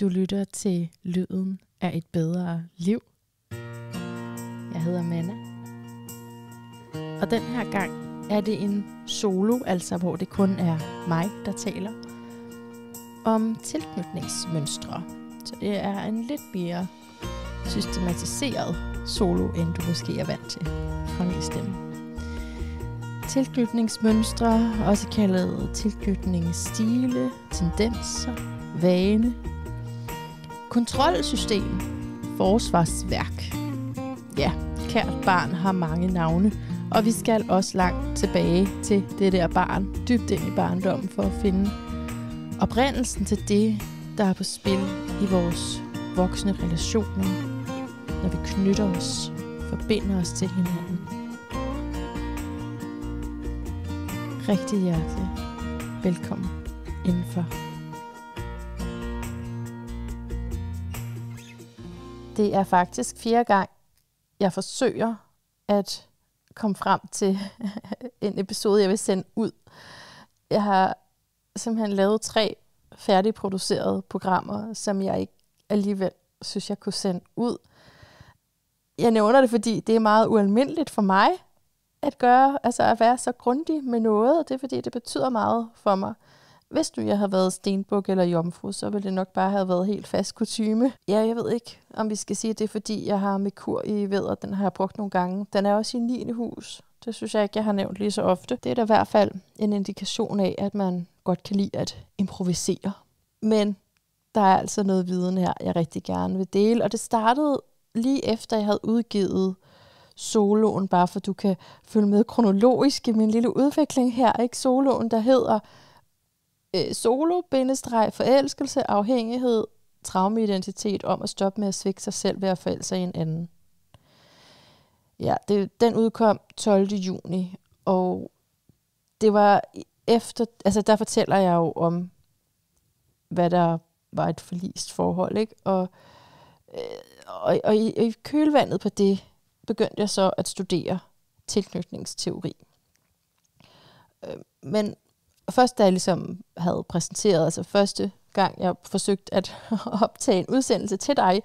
Du lytter til Lyden af et bedre liv. Jeg hedder Manna. Og den her gang er det en solo, altså hvor det kun er mig, der taler om tilknytningsmønstre. Så det er en lidt mere systematiseret solo, end du måske er vant til fra min stemme. Tilknytningsmønstre, også kaldet tilknytningsstile, tendenser, vane, Kontrolsystem. Forsvarsværk. Ja, kært barn har mange navne, og vi skal også langt tilbage til det der barn, dybt ind i barndommen, for at finde oprindelsen til det, der er på spil i vores voksne relationer, når vi knytter os, forbinder os til hinanden. Rigtig hjertelig velkommen indenfor. det er faktisk fjerde gang, jeg forsøger at komme frem til en episode, jeg vil sende ud. Jeg har simpelthen lavet tre færdigproducerede programmer, som jeg ikke alligevel synes, jeg kunne sende ud. Jeg nævner det, fordi det er meget ualmindeligt for mig at gøre, altså at være så grundig med noget, og det er fordi, det betyder meget for mig hvis nu jeg havde været stenbuk eller jomfru, så ville det nok bare have været helt fast kutume. Ja, jeg ved ikke, om vi skal sige, at det er fordi, jeg har Merkur i ved, og den har jeg brugt nogle gange. Den er også i 9. hus. Det synes jeg ikke, jeg har nævnt lige så ofte. Det er da i hvert fald en indikation af, at man godt kan lide at improvisere. Men der er altså noget viden her, jeg rigtig gerne vil dele. Og det startede lige efter, jeg havde udgivet soloen, bare for du kan følge med kronologisk i min lille udvikling her. Ikke soloen, der hedder øh, solo-forelskelse, afhængighed, traumeidentitet om at stoppe med at svigte sig selv ved at forælde sig i en anden. Ja, det, den udkom 12. juni, og det var efter, altså der fortæller jeg jo om, hvad der var et forlist forhold, ikke? Og, øh, og, og, i, og i kølvandet på det begyndte jeg så at studere tilknytningsteori. Øh, men og først da jeg ligesom havde præsenteret, altså første gang jeg forsøgte at optage en udsendelse til dig,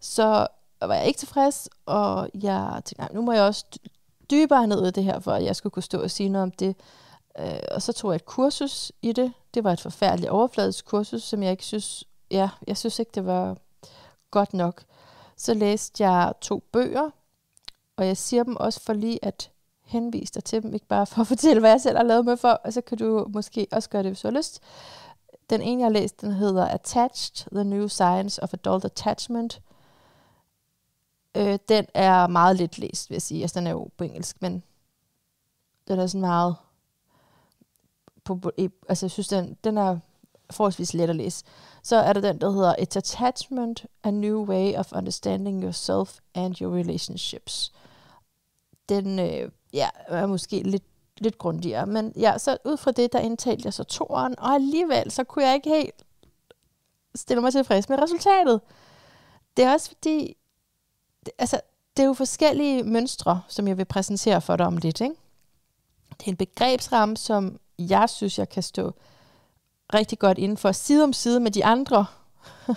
så var jeg ikke tilfreds, og jeg tænkte, nu må jeg også dybere ned i det her, for at jeg skulle kunne stå og sige noget om det. Øh, og så tog jeg et kursus i det. Det var et forfærdeligt overfladisk kursus, som jeg ikke synes, ja, jeg synes ikke, det var godt nok. Så læste jeg to bøger, og jeg siger dem også for lige at henvise dig til dem, ikke bare for at fortælle, hvad jeg selv har lavet med for, og så kan du måske også gøre det, hvis du har lyst. Den ene, jeg har læst, den hedder Attached, The New Science of Adult Attachment. Øh, den er meget lidt læst, vil jeg sige. Altså, den er jo på engelsk, men den er sådan meget... På, e- Altså, jeg synes, den, den er forholdsvis let at læse. Så er der den, der hedder It's Attachment, A New Way of Understanding Yourself and Your Relationships. Den øh, ja, er måske lidt, lidt grundigere. Men ja, så ud fra det, der indtalte jeg så toren, og alligevel så kunne jeg ikke helt stille mig tilfreds med resultatet. Det er også fordi, det, altså, det er jo forskellige mønstre, som jeg vil præsentere for dig om lidt. Ikke? Det er en begrebsramme, som jeg synes, jeg kan stå rigtig godt inden for side om side med de andre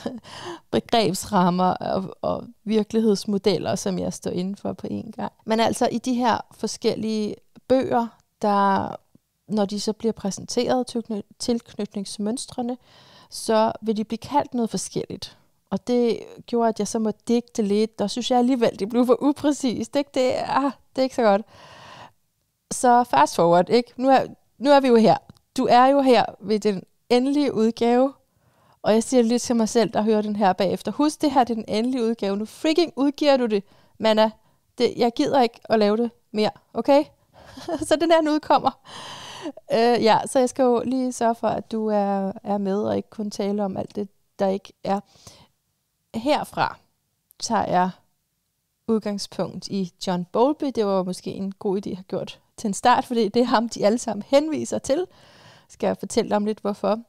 begrebsrammer og, og virkelighedsmodeller, som jeg står inden for på en gang. Men altså i de her forskellige bøger, der når de så bliver præsenteret tilknytningsmønstrene, så vil de blive kaldt noget forskelligt. Og det gjorde, at jeg så må digte lidt. og synes jeg alligevel, det blev for upræcist. Ikke? Det, ah, det er ikke så godt. Så fast forward. Ikke? Nu, er, nu er vi jo her. Du er jo her ved den endelige udgave og jeg siger lige til mig selv, der hører den her bagefter. Husk, det her det er den endelige udgave. Nu freaking udgiver du det, Manna. Det, jeg gider ikke at lave det mere, okay? så den her, nu udkommer. Øh, ja, så jeg skal jo lige sørge for, at du er, er med, og ikke kun tale om alt det, der ikke er. Herfra tager jeg udgangspunkt i John Bowlby. Det var måske en god idé at have gjort til en start, fordi det er ham, de alle sammen henviser til. Skal jeg fortælle om lidt, hvorfor.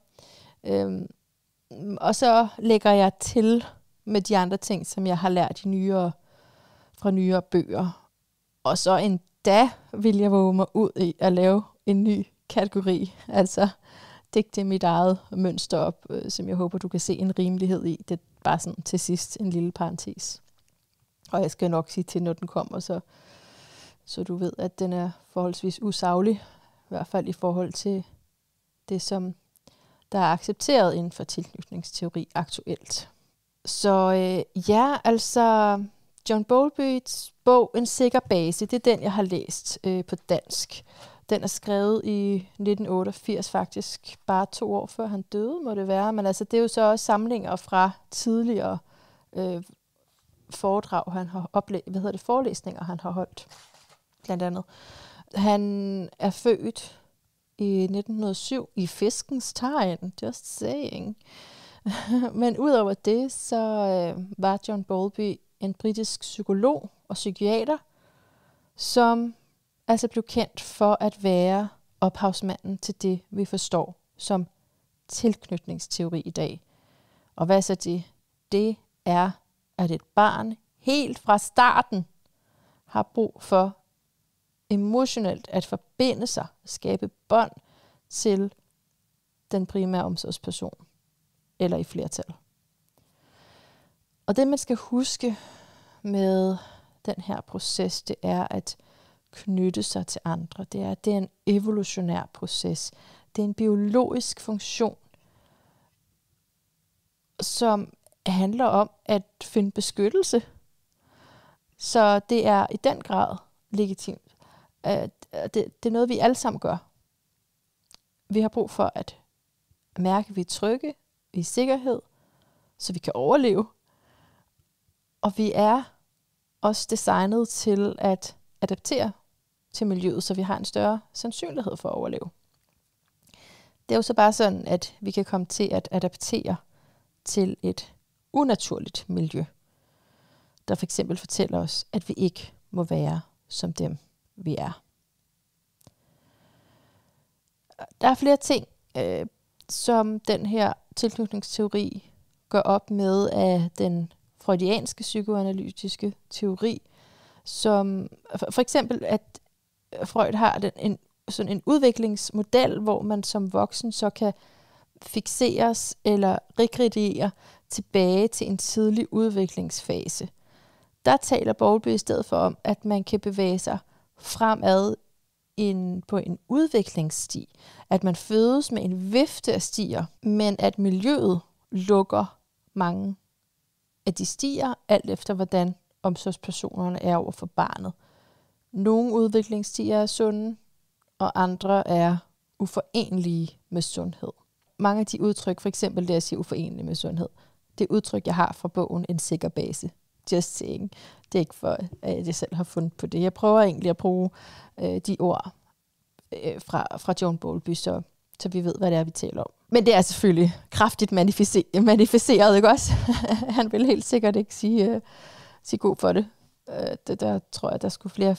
Øh, og så lægger jeg til med de andre ting, som jeg har lært i nyere, fra nyere bøger. Og så endda vil jeg våge mig ud i at lave en ny kategori, altså digte mit eget mønster op, øh, som jeg håber, du kan se en rimelighed i. Det er bare sådan til sidst en lille parentes. Og jeg skal nok sige til, når den kommer, så, så du ved, at den er forholdsvis usaglig, i hvert fald i forhold til det, som der er accepteret inden for tilknytningsteori aktuelt. Så øh, ja, altså John Bowlbys bog En sikker base, det er den, jeg har læst øh, på dansk. Den er skrevet i 1988 faktisk, bare to år før han døde, må det være. Men altså, det er jo så også samlinger fra tidligere øh, foredrag, han har oplæst, hvad hedder det, forelæsninger, han har holdt, blandt andet. Han er født i 1907 i fiskens tegn, just saying. Men udover det, så øh, var John Bowlby en britisk psykolog og psykiater, som altså blev kendt for at være ophavsmanden til det, vi forstår som tilknytningsteori i dag. Og hvad så det? Det er, at et barn helt fra starten har brug for emotionelt at forbinde sig, skabe bånd til den primære omsorgsperson, eller i flertal. Og det, man skal huske med den her proces, det er at knytte sig til andre. Det er, det er en evolutionær proces. Det er en biologisk funktion, som handler om at finde beskyttelse. Så det er i den grad legitimt Øh, det, det er noget, vi alle sammen gør. Vi har brug for at mærke, at vi er trygge, vi er i sikkerhed, så vi kan overleve. Og vi er også designet til at adaptere til miljøet, så vi har en større sandsynlighed for at overleve. Det er jo så bare sådan, at vi kan komme til at adaptere til et unaturligt miljø, der for eksempel fortæller os, at vi ikke må være som dem vi er. Der er flere ting, øh, som den her tilknytningsteori gør op med af den freudianske psykoanalytiske teori, som for, for eksempel, at Freud har den, en, sådan en udviklingsmodel, hvor man som voksen så kan fixeres eller regrediere tilbage til en tidlig udviklingsfase. Der taler Bowlby i stedet for om, at man kan bevæge sig – fremad en, på en udviklingssti. At man fødes med en vifte af stier, men at miljøet lukker mange af de stier, alt efter hvordan omsorgspersonerne er over for barnet. Nogle udviklingsstier er sunde, og andre er uforenelige med sundhed. Mange af de udtryk, for eksempel det at sige uforenelige med sundhed, det udtryk, jeg har fra bogen En sikker base, just saying. Det er ikke for, at jeg selv har fundet på det. Jeg prøver egentlig at bruge øh, de ord øh, fra, fra John Bowlby, så, så vi ved, hvad det er, vi taler om. Men det er selvfølgelig kraftigt manifesteret, manifesteret ikke også? Han vil helt sikkert ikke sige, øh, sige god for det. Øh, det. Der tror jeg, der skulle flere...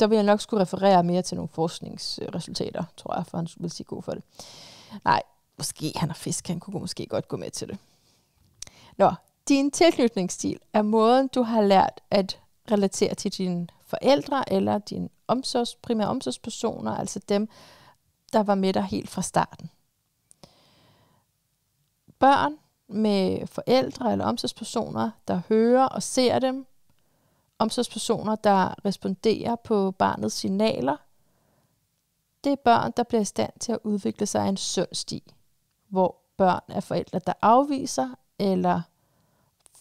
Der vil jeg nok skulle referere mere til nogle forskningsresultater, tror jeg, for han vil sige god for det. Nej, måske han har fisk, han kunne måske godt gå med til det. Nå, din tilknytningsstil er måden, du har lært at relatere til dine forældre eller dine omsorgs, primære omsorgspersoner, altså dem, der var med dig helt fra starten. Børn med forældre eller omsorgspersoner, der hører og ser dem, omsorgspersoner, der responderer på barnets signaler, det er børn, der bliver i stand til at udvikle sig af en sund sti, hvor børn er forældre, der afviser eller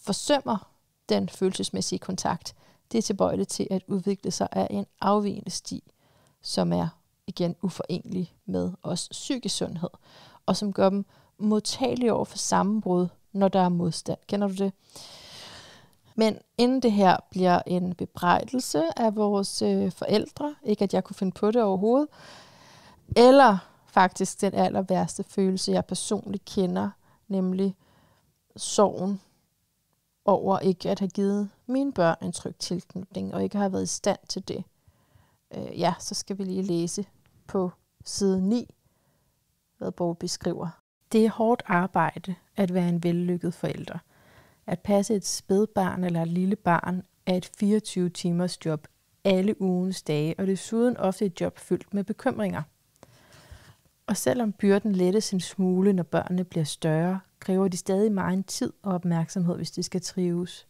forsømmer den følelsesmæssige kontakt, det er tilbøjeligt til at udvikle sig af en afvigende sti, som er igen uforenelig med os psykisk sundhed, og som gør dem modtagelige over for sammenbrud, når der er modstand. Kender du det? Men inden det her bliver en bebrejdelse af vores øh, forældre, ikke at jeg kunne finde på det overhovedet, eller faktisk den aller værste følelse, jeg personligt kender, nemlig sorgen over ikke at have givet mine børn en tryg tilknytning, og ikke har været i stand til det. Øh, ja, så skal vi lige læse på side 9, hvad Borg beskriver. Det er hårdt arbejde at være en vellykket forælder. At passe et spædbarn eller et lille barn er et 24-timers job alle ugens dage, og desuden ofte et job fyldt med bekymringer. Og selvom byrden lettes en smule, når børnene bliver større, kræver de stadig meget tid og opmærksomhed, hvis de skal trives.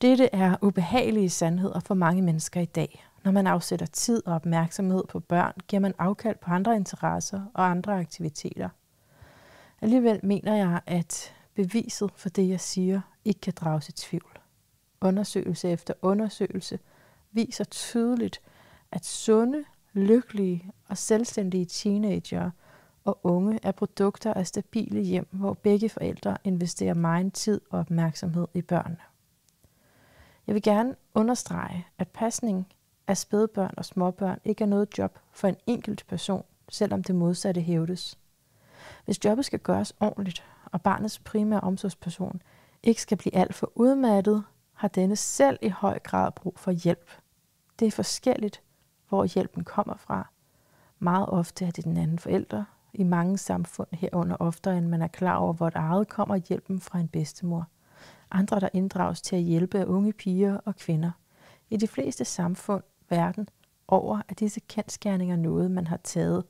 Dette er ubehagelige sandheder for mange mennesker i dag. Når man afsætter tid og opmærksomhed på børn, giver man afkald på andre interesser og andre aktiviteter. Alligevel mener jeg, at beviset for det, jeg siger, ikke kan drages i tvivl. Undersøgelse efter undersøgelse viser tydeligt, at sunde, lykkelige og selvstændige teenager og unge er produkter af stabile hjem, hvor begge forældre investerer meget tid og opmærksomhed i børnene. Jeg vil gerne understrege, at pasning af spædbørn og småbørn ikke er noget job for en enkelt person, selvom det modsatte hævdes. Hvis jobbet skal gøres ordentligt, og barnets primære omsorgsperson ikke skal blive alt for udmattet, har denne selv i høj grad brug for hjælp. Det er forskelligt, hvor hjælpen kommer fra. Meget ofte er det den anden forælder, i mange samfund herunder oftere, end man er klar over, hvor et eget kommer hjælpen fra en bedstemor. Andre, der inddrages til at hjælpe, unge piger og kvinder. I de fleste samfund verden over er disse kendskærninger noget, man har taget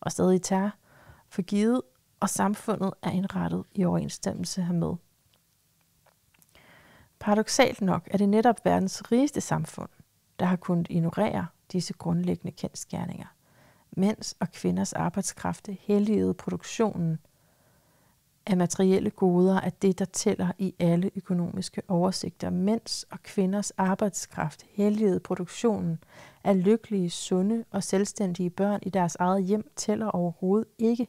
og stadig tager for givet, og samfundet er indrettet i overensstemmelse hermed. Paradoxalt nok er det netop verdens rigeste samfund, der har kunnet ignorere disse grundlæggende kendskærninger – mænds og kvinders arbejdskræfte helligede produktionen af materielle goder er det, der tæller i alle økonomiske oversigter. Mænds og kvinders arbejdskraft helligede produktionen af lykkelige, sunde og selvstændige børn i deres eget hjem tæller overhovedet ikke.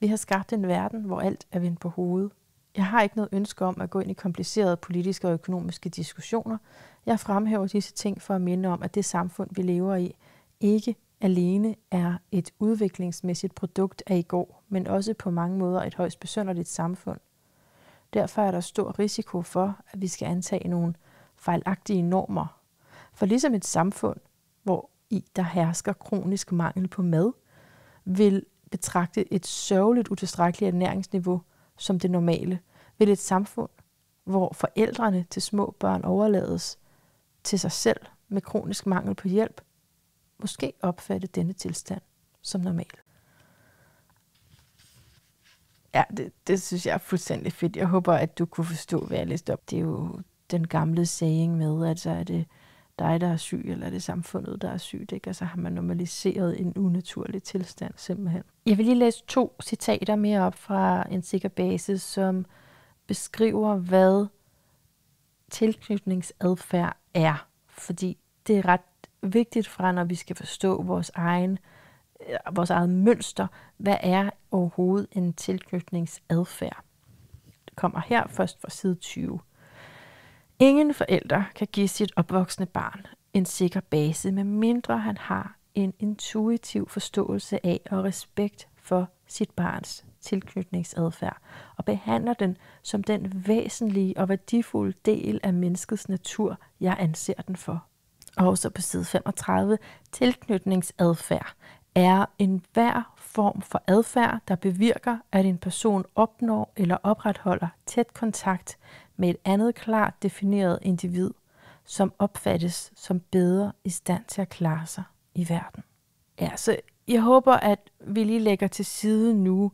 Vi har skabt en verden, hvor alt er vendt på hovedet. Jeg har ikke noget ønske om at gå ind i komplicerede politiske og økonomiske diskussioner. Jeg fremhæver disse ting for at minde om, at det samfund, vi lever i, ikke alene er et udviklingsmæssigt produkt af i går, men også på mange måder et højst besønderligt samfund. Derfor er der stor risiko for, at vi skal antage nogle fejlagtige normer. For ligesom et samfund, hvor i der hersker kronisk mangel på mad, vil betragte et sørgeligt utilstrækkeligt ernæringsniveau som det normale, vil et samfund, hvor forældrene til små børn overlades til sig selv med kronisk mangel på hjælp, måske opfatte denne tilstand som normal. Ja, det, det synes jeg er fuldstændig fedt. Jeg håber, at du kunne forstå, hvad jeg læste op. Det er jo den gamle saying med, at så er det dig, der er syg, eller er det samfundet, der er sygt. Ikke? Og så har man normaliseret en unaturlig tilstand simpelthen. Jeg vil lige læse to citater mere op fra En sikker basis, som beskriver, hvad tilknytningsadfærd er. Fordi det er ret vigtigt fra, når vi skal forstå vores egen øh, vores eget mønster. Hvad er overhovedet en tilknytningsadfærd? Det kommer her først fra side 20. Ingen forælder kan give sit opvoksne barn en sikker base, med mindre han har en intuitiv forståelse af og respekt for sit barns tilknytningsadfærd og behandler den som den væsentlige og værdifulde del af menneskets natur, jeg anser den for og så på side 35, tilknytningsadfærd er hver form for adfærd, der bevirker, at en person opnår eller opretholder tæt kontakt med et andet klart defineret individ, som opfattes som bedre i stand til at klare sig i verden. Ja, så jeg håber, at vi lige lægger til side nu,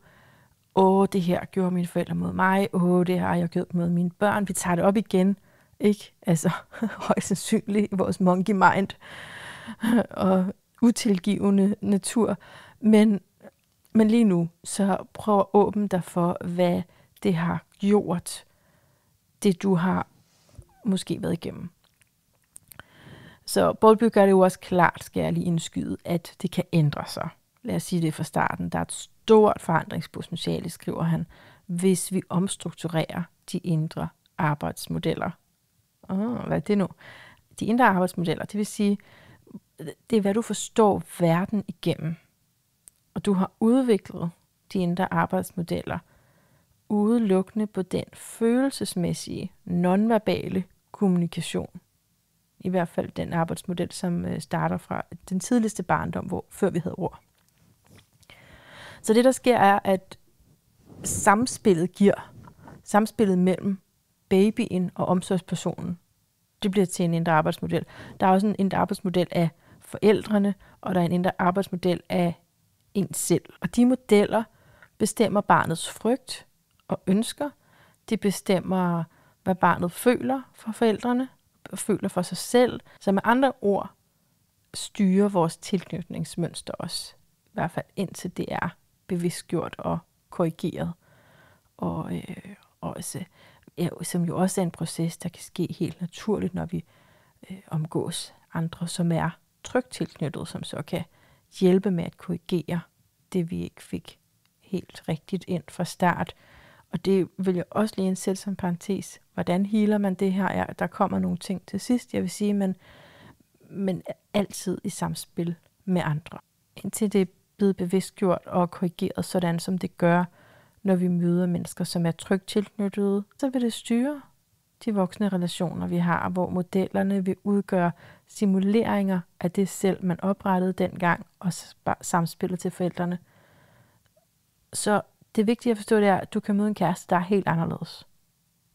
åh, det her gjorde mine forældre mod mig, åh, det har jeg gjort mod mine børn, vi tager det op igen, ikke? Altså, højst sandsynligt vores monkey mind og utilgivende natur. Men, men lige nu, så prøv at åbne dig for, hvad det har gjort, det du har måske været igennem. Så Bowlby gør det jo også klart, skal jeg lige indskyde, at det kan ændre sig. Lad os sige det fra starten. Der er et stort forandringspotentiale, skriver han, hvis vi omstrukturerer de indre arbejdsmodeller. Uh, hvad er det nu? De indre arbejdsmodeller, det vil sige, det er, hvad du forstår verden igennem. Og du har udviklet de indre arbejdsmodeller udelukkende på den følelsesmæssige, nonverbale kommunikation. I hvert fald den arbejdsmodel, som øh, starter fra den tidligste barndom, hvor før vi havde ord. Så det, der sker, er, at samspillet giver, samspillet mellem babyen og omsorgspersonen. Det bliver til en indre arbejdsmodel. Der er også en indre arbejdsmodel af forældrene, og der er en indre arbejdsmodel af en selv. Og de modeller bestemmer barnets frygt og ønsker. De bestemmer, hvad barnet føler for forældrene, og føler for sig selv. Så med andre ord styrer vores tilknytningsmønster også. I hvert fald indtil det er bevidstgjort og korrigeret. Og, øh, og også ja, som jo også er en proces, der kan ske helt naturligt, når vi øh, omgås andre, som er trygt tilknyttet, som så kan hjælpe med at korrigere det, vi ikke fik helt rigtigt ind fra start. Og det vil jeg også lige indsætte som parentes. Hvordan healer man det her? Ja, der kommer nogle ting til sidst, jeg vil sige, men, men altid i samspil med andre. Indtil det er blevet bevidstgjort og korrigeret, sådan som det gør, når vi møder mennesker, som er trygt tilknyttede, så vil det styre de voksne relationer, vi har, hvor modellerne vil udgøre simuleringer af det selv, man oprettede dengang, og samspillet til forældrene. Så det vigtige at forstå, det er, at du kan møde en kæreste, der er helt anderledes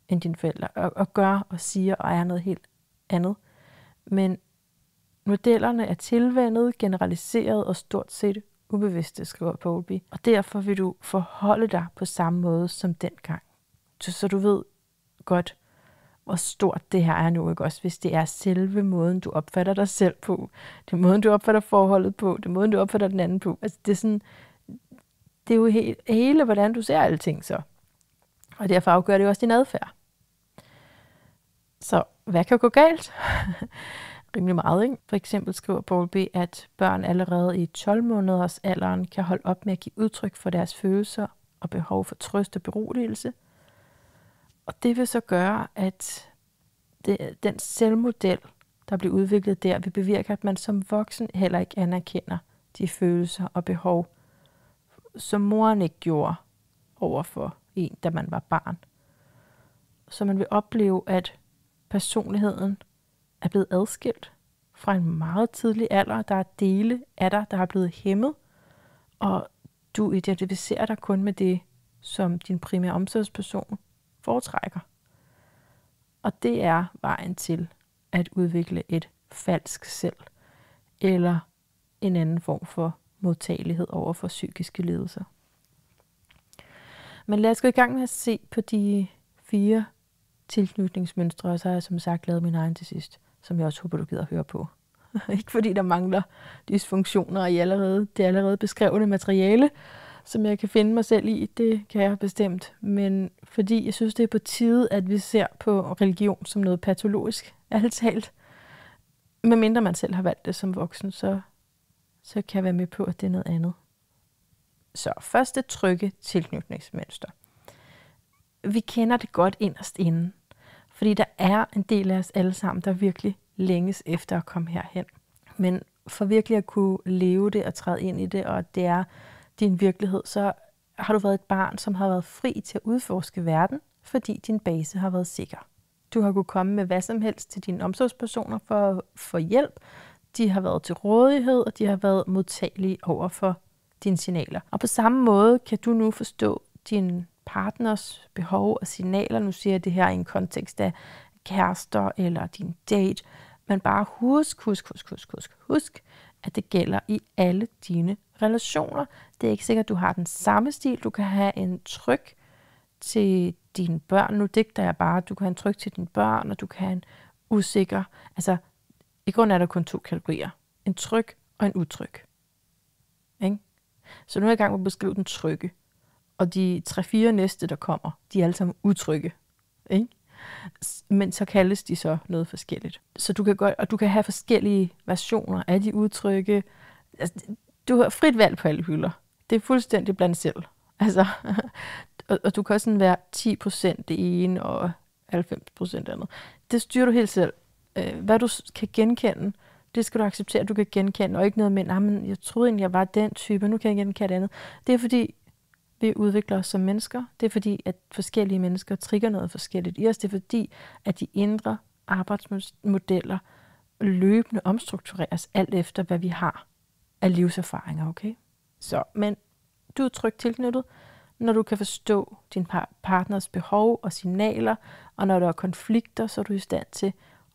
end dine forældre, og, og gør og siger og er noget helt andet. Men modellerne er tilvandet, generaliseret og stort set ubevidste, skriver Polby, og derfor vil du forholde dig på samme måde som dengang. Så, så du ved godt, hvor stort det her er nu, ikke også? Hvis det er selve måden, du opfatter dig selv på, det er måden, du opfatter forholdet på, det er måden, du opfatter den anden på. Altså, det er sådan, det er jo he- hele, hvordan du ser alting så. Og derfor afgør det jo også din adfærd. Så hvad kan gå galt? rimelig meget. Ikke? For eksempel skriver Bowlby, at børn allerede i 12 måneders alderen kan holde op med at give udtryk for deres følelser og behov for trøst og beroligelse. Og det vil så gøre, at det, den selvmodel, der bliver udviklet der, vil bevirke, at man som voksen heller ikke anerkender de følelser og behov, som moren ikke gjorde over for en, da man var barn. Så man vil opleve, at personligheden er blevet adskilt fra en meget tidlig alder. Der er dele af dig, der er blevet hæmmet, og du identificerer dig kun med det, som din primære omsorgsperson foretrækker. Og det er vejen til at udvikle et falsk selv, eller en anden form for modtagelighed over for psykiske lidelser. Men lad os gå i gang med at se på de fire tilknytningsmønstre, og så har jeg som sagt lavet min egen til sidst som jeg også håber, du gider at høre på. Ikke fordi der mangler dysfunktioner i allerede, det allerede beskrevne materiale, som jeg kan finde mig selv i, det kan jeg bestemt. Men fordi jeg synes, det er på tide, at vi ser på religion som noget patologisk, ærligt talt. Medmindre man selv har valgt det som voksen, så, så kan jeg være med på, at det er noget andet. Så første trygge tilknytningsmønster. Vi kender det godt inderst inde. Fordi der er en del af os alle sammen, der virkelig længes efter at komme herhen. Men for virkelig at kunne leve det og træde ind i det, og det er din virkelighed, så har du været et barn, som har været fri til at udforske verden, fordi din base har været sikker. Du har kunne komme med hvad som helst til dine omsorgspersoner for, for hjælp. De har været til rådighed, og de har været modtagelige over for dine signaler. Og på samme måde kan du nu forstå din partners behov og signaler. Nu siger jeg det her i en kontekst af kærester eller din date. Men bare husk, husk, husk, husk, husk, husk, at det gælder i alle dine relationer. Det er ikke sikkert, at du har den samme stil. Du kan have en tryk til dine børn. Nu digter jeg bare, du kan have en tryk til dine børn, og du kan have en usikker. Altså, i grunden er der kun to kategorier. En tryk og en utryk. Ikke? Så nu er jeg i gang med at beskrive den trygge og de tre-fire næste, der kommer, de er alle sammen utrygge. Ikke? Men så kaldes de så noget forskelligt. Så du kan, godt, og du kan have forskellige versioner af de udtrykke. Altså, du har frit valg på alle hylder. Det er fuldstændig blandt selv. Altså, og, og du kan også sådan være 10% det ene og 90% det andet. Det styrer du helt selv. Øh, hvad du kan genkende, det skal du acceptere, at du kan genkende, og ikke noget med, men jeg troede egentlig, jeg var den type, nu kan jeg genkende det andet. Det er fordi, vi udvikler os som mennesker. Det er fordi, at forskellige mennesker trigger noget forskelligt i os. Det er fordi, at de indre arbejdsmodeller løbende omstruktureres alt efter, hvad vi har af livserfaringer, okay? Så, men du er trygt tilknyttet, når du kan forstå din partners behov og signaler, og når der er konflikter, så er du i stand til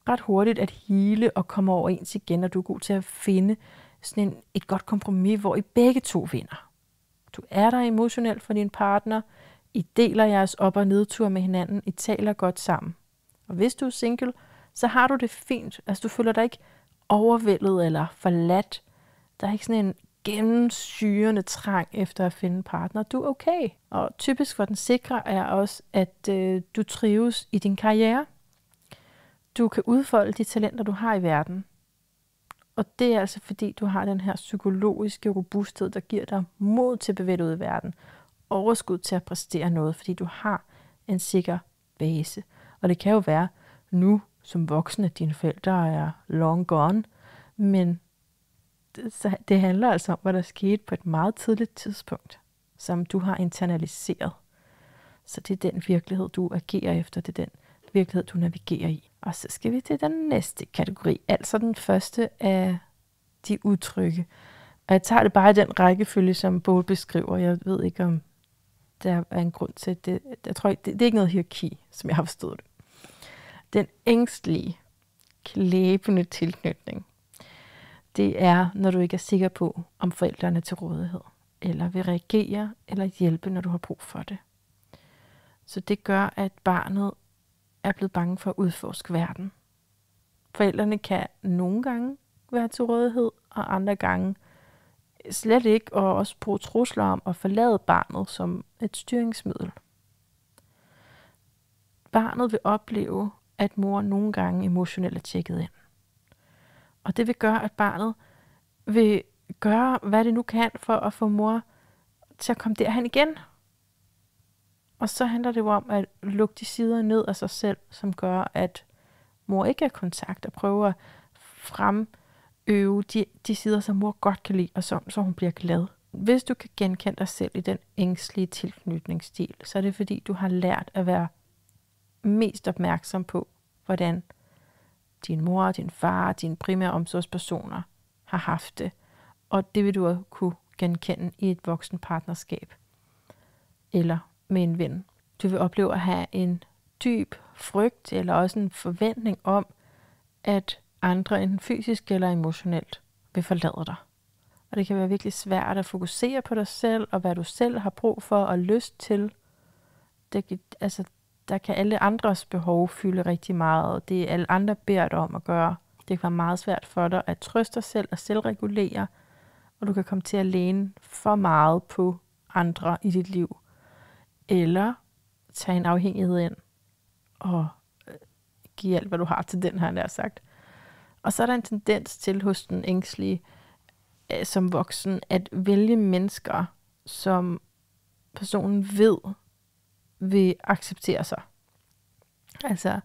ret hurtigt at hele og komme overens igen, og du er god til at finde sådan en, et godt kompromis, hvor I begge to vinder. Du er der emotionelt for din partner. I deler jeres op- og nedtur med hinanden. I taler godt sammen. Og hvis du er single, så har du det fint. Altså, du føler dig ikke overvældet eller forladt. Der er ikke sådan en gennemsyrende trang efter at finde en partner. Du er okay. Og typisk for den sikre er også, at øh, du trives i din karriere. Du kan udfolde de talenter, du har i verden. Og det er altså fordi, du har den her psykologiske robusthed, der giver dig mod til at bevæge dig ud i verden. Overskud til at præstere noget, fordi du har en sikker base. Og det kan jo være nu som voksne, at dine forældre er long gone, men det, det handler altså om, hvad der skete på et meget tidligt tidspunkt, som du har internaliseret. Så det er den virkelighed, du agerer efter. Det er den virkelighed, du navigerer i. Og så skal vi til den næste kategori, altså den første af de udtrykke. Og jeg tager det bare i den rækkefølge, som Bål beskriver. Jeg ved ikke, om der er en grund til det. Jeg tror, det, det er ikke noget hierarki, som jeg har forstået det. Den ængstlige, klæbende tilknytning, det er, når du ikke er sikker på, om forældrene er til rådighed, eller vil reagere eller hjælpe, når du har brug for det. Så det gør, at barnet er blevet bange for at udforske verden. Forældrene kan nogle gange være til rådighed, og andre gange slet ikke, og også bruge trusler om at forlade barnet som et styringsmiddel. Barnet vil opleve, at mor nogle gange emotionelt er tjekket ind. Og det vil gøre, at barnet vil gøre, hvad det nu kan for at få mor til at komme derhen igen, og så handler det jo om at lukke de sider ned af sig selv, som gør, at mor ikke er kontakt, og prøver at fremøve de, de sider, som mor godt kan lide, og som, så hun bliver glad. Hvis du kan genkende dig selv i den ængstlige tilknytningsstil, så er det fordi, du har lært at være mest opmærksom på, hvordan din mor, din far, dine primære omsorgspersoner har haft det. Og det vil du også kunne genkende i et voksenpartnerskab eller med en ven. Du vil opleve at have en dyb frygt eller også en forventning om, at andre enten fysisk eller emotionelt vil forlade dig. Og det kan være virkelig svært at fokusere på dig selv og hvad du selv har brug for og lyst til. Det, altså, der kan alle andres behov fylde rigtig meget. Det er alle andre beder dig om at gøre. Det kan være meget svært for dig at trøste dig selv og selvregulere, og du kan komme til at læne for meget på andre i dit liv eller tage en afhængighed ind og øh, give alt, hvad du har til den, har der sagt. Og så er der en tendens til hos den ængstlige øh, som voksen at vælge mennesker, som personen ved vil acceptere sig. Altså,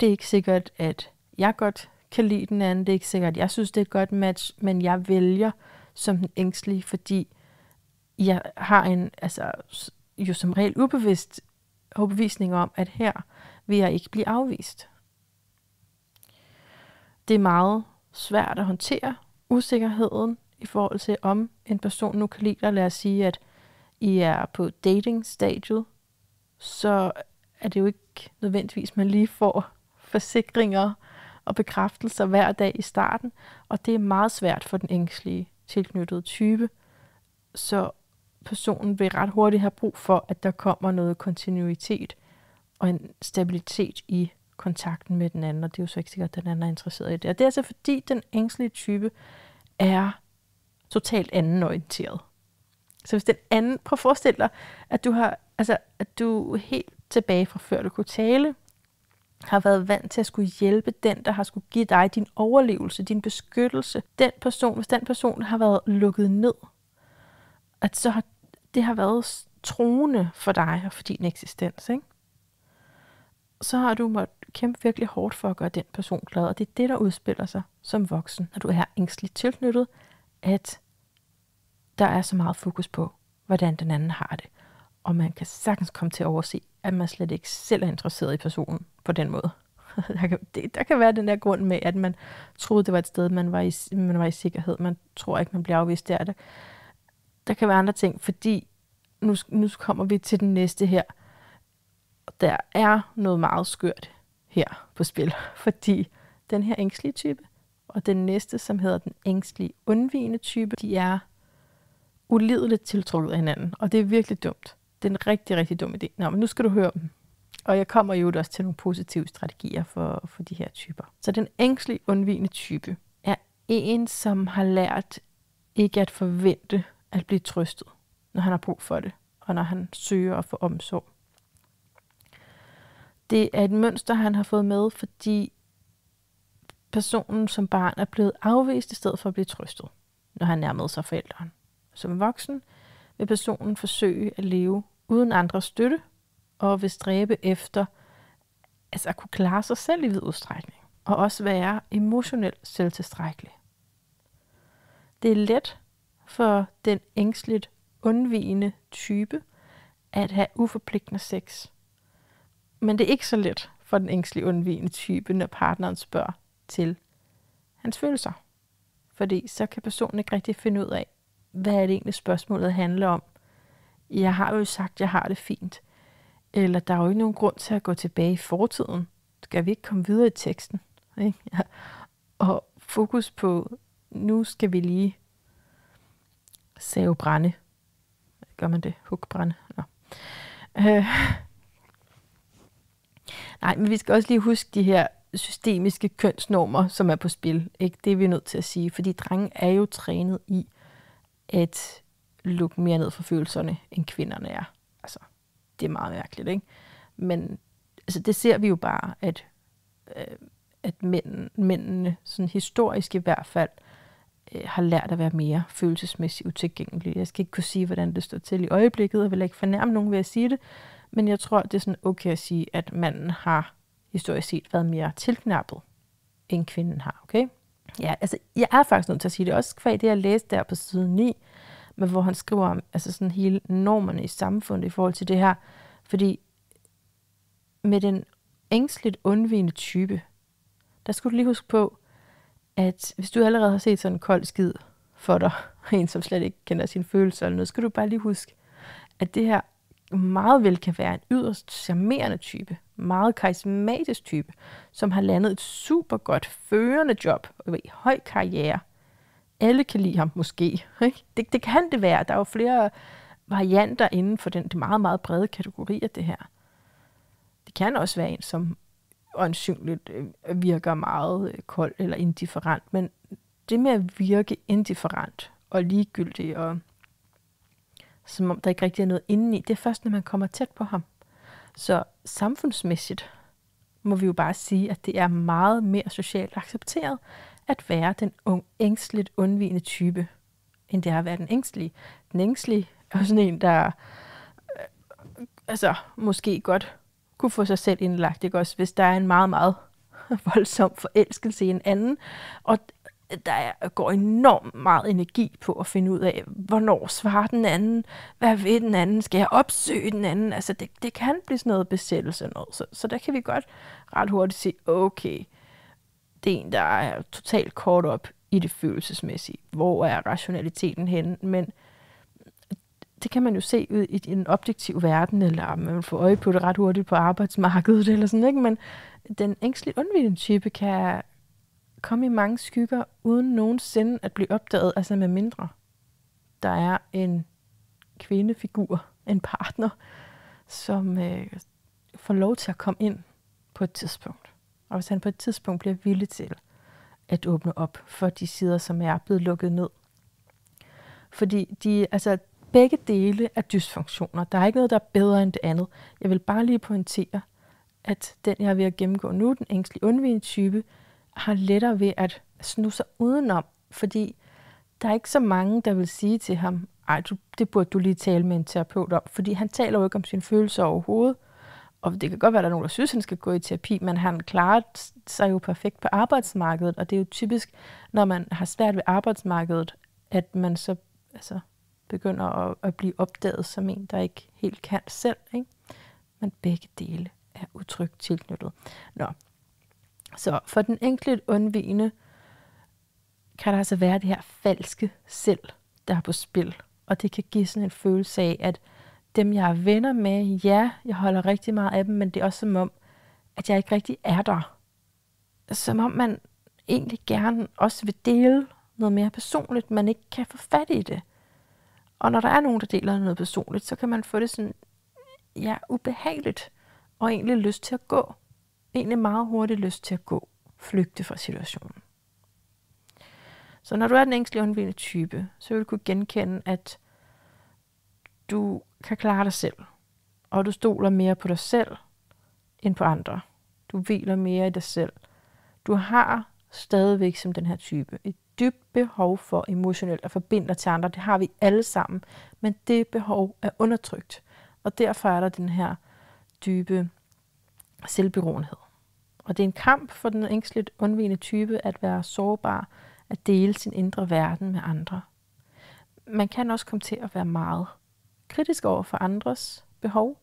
det er ikke sikkert, at jeg godt kan lide den anden. Det er ikke sikkert, at jeg synes, det er et godt match, men jeg vælger som den ængstlige, fordi jeg har en, altså jo som regel ubevidst overbevisning om, at her vil jeg ikke blive afvist. Det er meget svært at håndtere usikkerheden i forhold til, om en person nu kan lide dig. Lad os sige, at I er på dating-stadiet, så er det jo ikke nødvendigvis, man lige får forsikringer og bekræftelser hver dag i starten, og det er meget svært for den ængstlige tilknyttede type. Så personen vil ret hurtigt have brug for, at der kommer noget kontinuitet og en stabilitet i kontakten med den anden, og det er jo så ikke sikkert, at den anden er interesseret i det. Og det er altså fordi, den ængstlige type er totalt andenorienteret. Så hvis den anden, prøv at forestille dig, at du har, altså, at du helt tilbage fra før du kunne tale, har været vant til at skulle hjælpe den, der har skulle give dig din overlevelse, din beskyttelse. Den person, hvis den person har været lukket ned, at så har det har været troende for dig og for din eksistens, ikke? så har du måttet kæmpe virkelig hårdt for at gøre den person glad, og det er det, der udspiller sig som voksen, når du er ængstligt tilknyttet, at der er så meget fokus på, hvordan den anden har det. Og man kan sagtens komme til at overse, at man slet ikke selv er interesseret i personen på den måde. Der kan, det, der kan være den der grund med, at man troede, det var et sted, man var i, man var i sikkerhed. Man tror ikke, man bliver afvist der. Det, der kan være andre ting, fordi nu, nu kommer vi til den næste her. Der er noget meget skørt her på spil, fordi den her ængstlige type, og den næste, som hedder den ængstlige undvigende type, de er ulideligt tiltrukket af hinanden, og det er virkelig dumt. Det er en rigtig, rigtig dum idé. Nå, men nu skal du høre dem. Og jeg kommer jo også til nogle positive strategier for, for de her typer. Så den ængstlige undvigende type er en, som har lært ikke at forvente at blive trøstet, når han har brug for det, og når han søger at få omsorg. Det er et mønster, han har fået med, fordi personen som barn er blevet afvist i stedet for at blive trøstet, når han nærmede sig forældrene. Som voksen vil personen forsøge at leve uden andres støtte og vil stræbe efter altså at kunne klare sig selv i vid udstrækning og også være emotionelt selvtilstrækkelig. Det er let for den ængstligt undvigende type at have uforpligtende sex. Men det er ikke så let for den ængstligt undvigende type, når partneren spørger til hans følelser. Fordi så kan personen ikke rigtig finde ud af, hvad er det egentlig spørgsmålet handler om. Jeg har jo sagt, jeg har det fint. Eller der er jo ikke nogen grund til at gå tilbage i fortiden. Skal vi ikke komme videre i teksten? Ikke? Ja. Og fokus på, nu skal vi lige save brænde. Gør man det? brænde? Nå. Øh. Nej, men vi skal også lige huske de her systemiske kønsnormer, som er på spil. Ikke? Det er vi nødt til at sige, fordi drenge er jo trænet i at lukke mere ned for følelserne, end kvinderne er. Altså, det er meget mærkeligt, ikke? Men altså, det ser vi jo bare, at, øh, at mænd, mændene, sådan historisk i hvert fald, øh, øh, har lært at være mere følelsesmæssigt utilgængelig. Jeg skal ikke kunne sige, hvordan det står til i øjeblikket, og vil ikke fornærme nogen ved at sige det, men jeg tror, det er sådan okay at sige, at manden har historisk set været mere tilknappet, end kvinden har, okay? Ja, altså, jeg er faktisk nødt til at sige det, også kvæg det, jeg læste der på side 9, men hvor han skriver om altså sådan hele normerne i samfundet i forhold til det her, fordi med den ængstligt undvigende type, der skulle du lige huske på, at hvis du allerede har set sådan en kold skid for dig, en som slet ikke kender sine følelser eller noget, skal du bare lige huske, at det her meget vel kan være en yderst charmerende type, meget karismatisk type, som har landet et super godt førende job og i høj karriere. Alle kan lide ham måske. Ikke? Det, det kan det være. Der er jo flere varianter inden for den det meget, meget brede kategori af det her. Det kan også være en, som åndsynligt øh, virker meget øh, kold eller indifferent, men det med at virke indifferent og ligegyldig, og som om der ikke rigtig er noget indeni, det er først, når man kommer tæt på ham. Så samfundsmæssigt må vi jo bare sige, at det er meget mere socialt accepteret at være den ung, ængstligt undvigende type, end det er at være den ængstlige. Den ængstlige er sådan en, der øh, altså, måske godt kunne få sig selv indlagt, ikke også, hvis der er en meget, meget voldsom forelskelse i en anden, og der går enormt meget energi på at finde ud af, hvornår svarer den anden, hvad vil den anden, skal jeg opsøge den anden, altså det, det kan blive sådan noget besættelse noget, så, så der kan vi godt ret hurtigt sige, okay, det er en, der er totalt kort op i det følelsesmæssige, hvor er rationaliteten henne, men det kan man jo se ud i den objektive verden, eller man vil få øje på det ret hurtigt på arbejdsmarkedet, eller sådan, ikke? Men den ængstlige undvigende type kan komme i mange skygger, uden nogensinde at blive opdaget, altså med mindre. Der er en kvindefigur, en partner, som øh, får lov til at komme ind på et tidspunkt. Og hvis han på et tidspunkt bliver villig til at åbne op for de sider, som er blevet lukket ned. Fordi de, altså, begge dele er dysfunktioner. Der er ikke noget, der er bedre end det andet. Jeg vil bare lige pointere, at den, jeg er ved at gennemgå nu, den ængstlige type, har lettere ved at snu sig udenom, fordi der er ikke så mange, der vil sige til ham, ej, du, det burde du lige tale med en terapeut om, fordi han taler jo ikke om sine følelser overhovedet, og det kan godt være, at der er nogen, der synes, han skal gå i terapi, men han klarer sig jo perfekt på arbejdsmarkedet, og det er jo typisk, når man har svært ved arbejdsmarkedet, at man så altså, begynder at, at blive opdaget som en, der ikke helt kan selv. Ikke? Men begge dele er utrygt tilknyttet. Nå. Så for den enkelte undvigende kan der altså være det her falske selv, der er på spil. Og det kan give sådan en følelse af, at dem, jeg er venner med, ja, jeg holder rigtig meget af dem, men det er også som om, at jeg ikke rigtig er der. Som om man egentlig gerne også vil dele noget mere personligt, man ikke kan få fat i det. Og når der er nogen, der deler noget personligt, så kan man få det sådan, ja, ubehageligt, og egentlig lyst til at gå. Egentlig meget hurtigt lyst til at gå, flygte fra situationen. Så når du er den ængstlige undvigende type, så vil du kunne genkende, at du kan klare dig selv, og du stoler mere på dig selv end på andre. Du hviler mere i dig selv. Du har stadigvæk som den her type et dybt behov for emotionelt at forbinde dig til andre. Det har vi alle sammen. Men det behov er undertrykt. Og derfor er der den her dybe selvberoenhed. Og det er en kamp for den ængstligt undvigende type at være sårbar, at dele sin indre verden med andre. Man kan også komme til at være meget kritisk over for andres behov,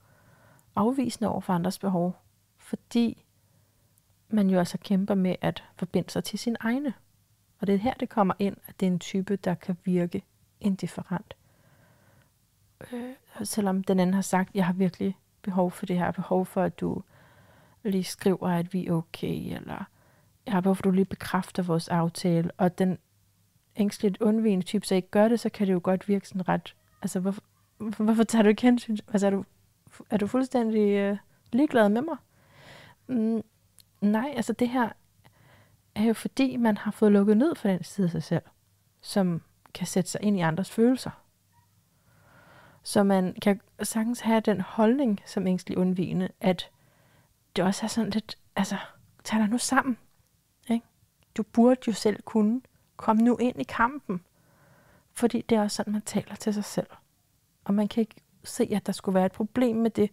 afvisende over for andres behov, fordi man jo altså kæmper med at forbinde sig til sin egne. Og det er her, det kommer ind, at det er en type, der kan virke indifferent. Øh, selvom den anden har sagt, jeg har virkelig behov for det her, behov for, at du lige skriver, at vi er okay, eller jeg har behov for, at du lige bekræfter vores aftale, og den ængstligt undvigende type så ikke gør det, så kan det jo godt virke sådan ret, altså hvorfor, hvorfor tager du ikke hensyn? Altså er du, er du fuldstændig øh, ligeglad med mig? Mm, nej, altså det her er jo fordi, man har fået lukket ned for den side af sig selv, som kan sætte sig ind i andres følelser. Så man kan sagtens have den holdning som ængstelig undvigende, at det også er sådan lidt, altså, tag dig nu sammen. Ikke? Du burde jo selv kunne. Kom nu ind i kampen. Fordi det er også sådan, man taler til sig selv. Og man kan ikke se, at der skulle være et problem med det,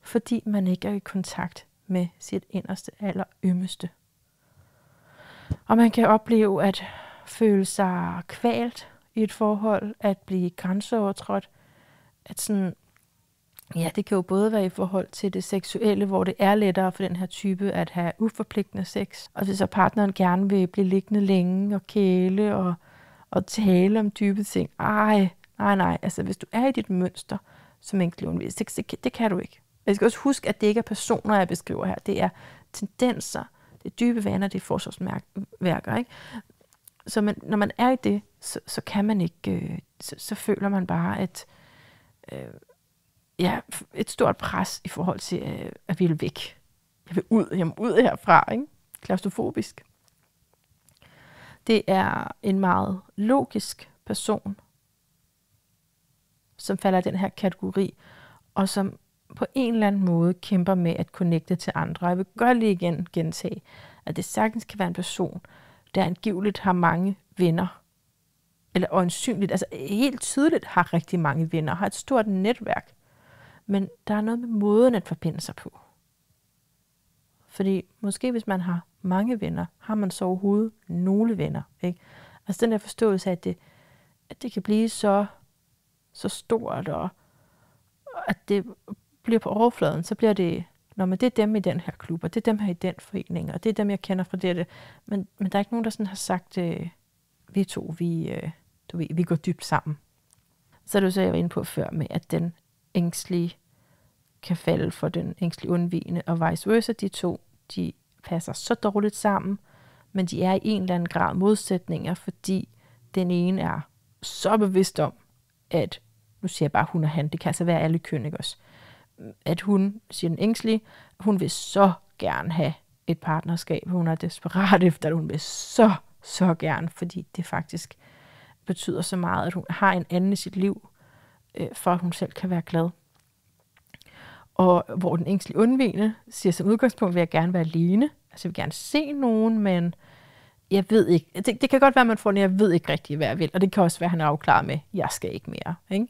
fordi man ikke er i kontakt med sit inderste aller ømmeste. Og man kan opleve at føle sig kvalt i et forhold, at blive grænseovertrådt, at sådan, ja, det kan jo både være i forhold til det seksuelle, hvor det er lettere for den her type at have uforpligtende sex, og hvis så partneren gerne vil blive liggende længe og kæle og, og tale om dybe ting, ej, nej, nej, altså hvis du er i dit mønster som en det, det, det kan du ikke. Jeg skal også huske, at det ikke er personer, jeg beskriver her, det er tendenser, det er dybe vaner, det er forsvarsværker. Ikke? Så man, når man er i det, så, så kan man ikke, øh, så, så føler man bare, at øh, ja, et stort pres i forhold til øh, at ville væk. Jeg vil ud, jeg ud herfra, ikke? Klaustrofobisk. Det er en meget logisk person, som falder i den her kategori, og som på en eller anden måde kæmper med at connecte til andre. Jeg vil godt lige igen gentage, at det sagtens kan være en person, der angiveligt har mange venner, eller åndsynligt, altså helt tydeligt har rigtig mange venner, har et stort netværk, men der er noget med måden at forbinde sig på. Fordi måske hvis man har mange venner, har man så overhovedet nogle venner. Ikke? Altså den der forståelse af, at det, at det kan blive så, så stort, og at det bliver på overfladen, så bliver det, når man det er dem i den her klub, og det er dem her i den forening, og det er dem, jeg kender fra det, det. Men, men der er ikke nogen, der sådan har sagt, øh, vi to, vi, øh, du ved, vi går dybt sammen. Så er det jo så, jeg var inde på før med, at den ængstlige kan falde for den ængstlige undvigende, og vice versa, de to, de passer så dårligt sammen, men de er i en eller anden grad modsætninger, fordi den ene er så bevidst om, at nu siger jeg bare hun og han, det kan altså være alle køn, ikke også? at hun, siger den ængstlige, hun vil så gerne have et partnerskab. Hun er desperat efter det. Hun vil så, så gerne, fordi det faktisk betyder så meget, at hun har en anden i sit liv, øh, for at hun selv kan være glad. Og hvor den ængstlige undvigende siger, som udgangspunkt vil jeg gerne være alene. Altså jeg vil gerne se nogen, men jeg ved ikke. Det, det kan godt være, at man får den, jeg ved ikke rigtig, hvad jeg vil. Og det kan også være, at han er afklaret med, jeg skal ikke mere. Ikke?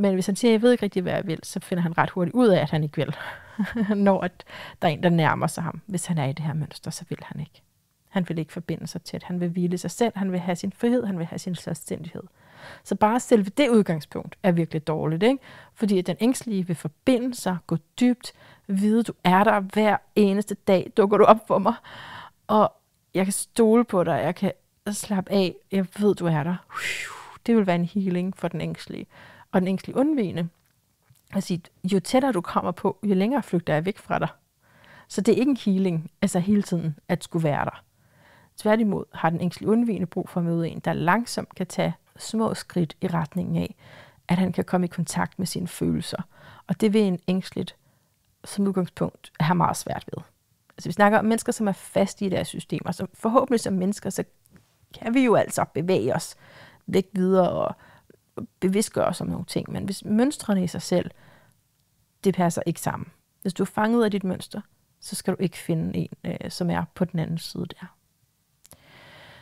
Men hvis han siger, jeg ved ikke rigtig, hvad jeg vil, så finder han ret hurtigt ud af, at han ikke vil. Når at der er en, der nærmer sig ham. Hvis han er i det her mønster, så vil han ikke. Han vil ikke forbinde sig tæt. Han vil hvile sig selv. Han vil have sin frihed. Han vil have sin selvstændighed. Så bare selve det udgangspunkt er virkelig dårligt, ikke? Fordi at den ængstlige vil forbinde sig, gå dybt, vide, du er der hver eneste dag, dukker du op for mig, og jeg kan stole på dig, jeg kan slappe af, jeg ved, du er der. Det vil være en healing for den ængstlige og den ængstlige undvigende. sige, jo tættere du kommer på, jo længere flygter jeg væk fra dig. Så det er ikke en healing, altså hele tiden, at skulle være der. Tværtimod har den ængstlige undvigende brug for at møde en, der langsomt kan tage små skridt i retningen af, at han kan komme i kontakt med sine følelser. Og det vil en ængstligt som udgangspunkt have meget svært ved. Altså vi snakker om mennesker, som er fast i deres systemer, så forhåbentlig som mennesker, så kan vi jo altså bevæge os væk videre og bevidst gøre sig om nogle ting, men hvis mønstrene i sig selv, det passer ikke sammen. Hvis du er fanget af dit mønster, så skal du ikke finde en, øh, som er på den anden side der.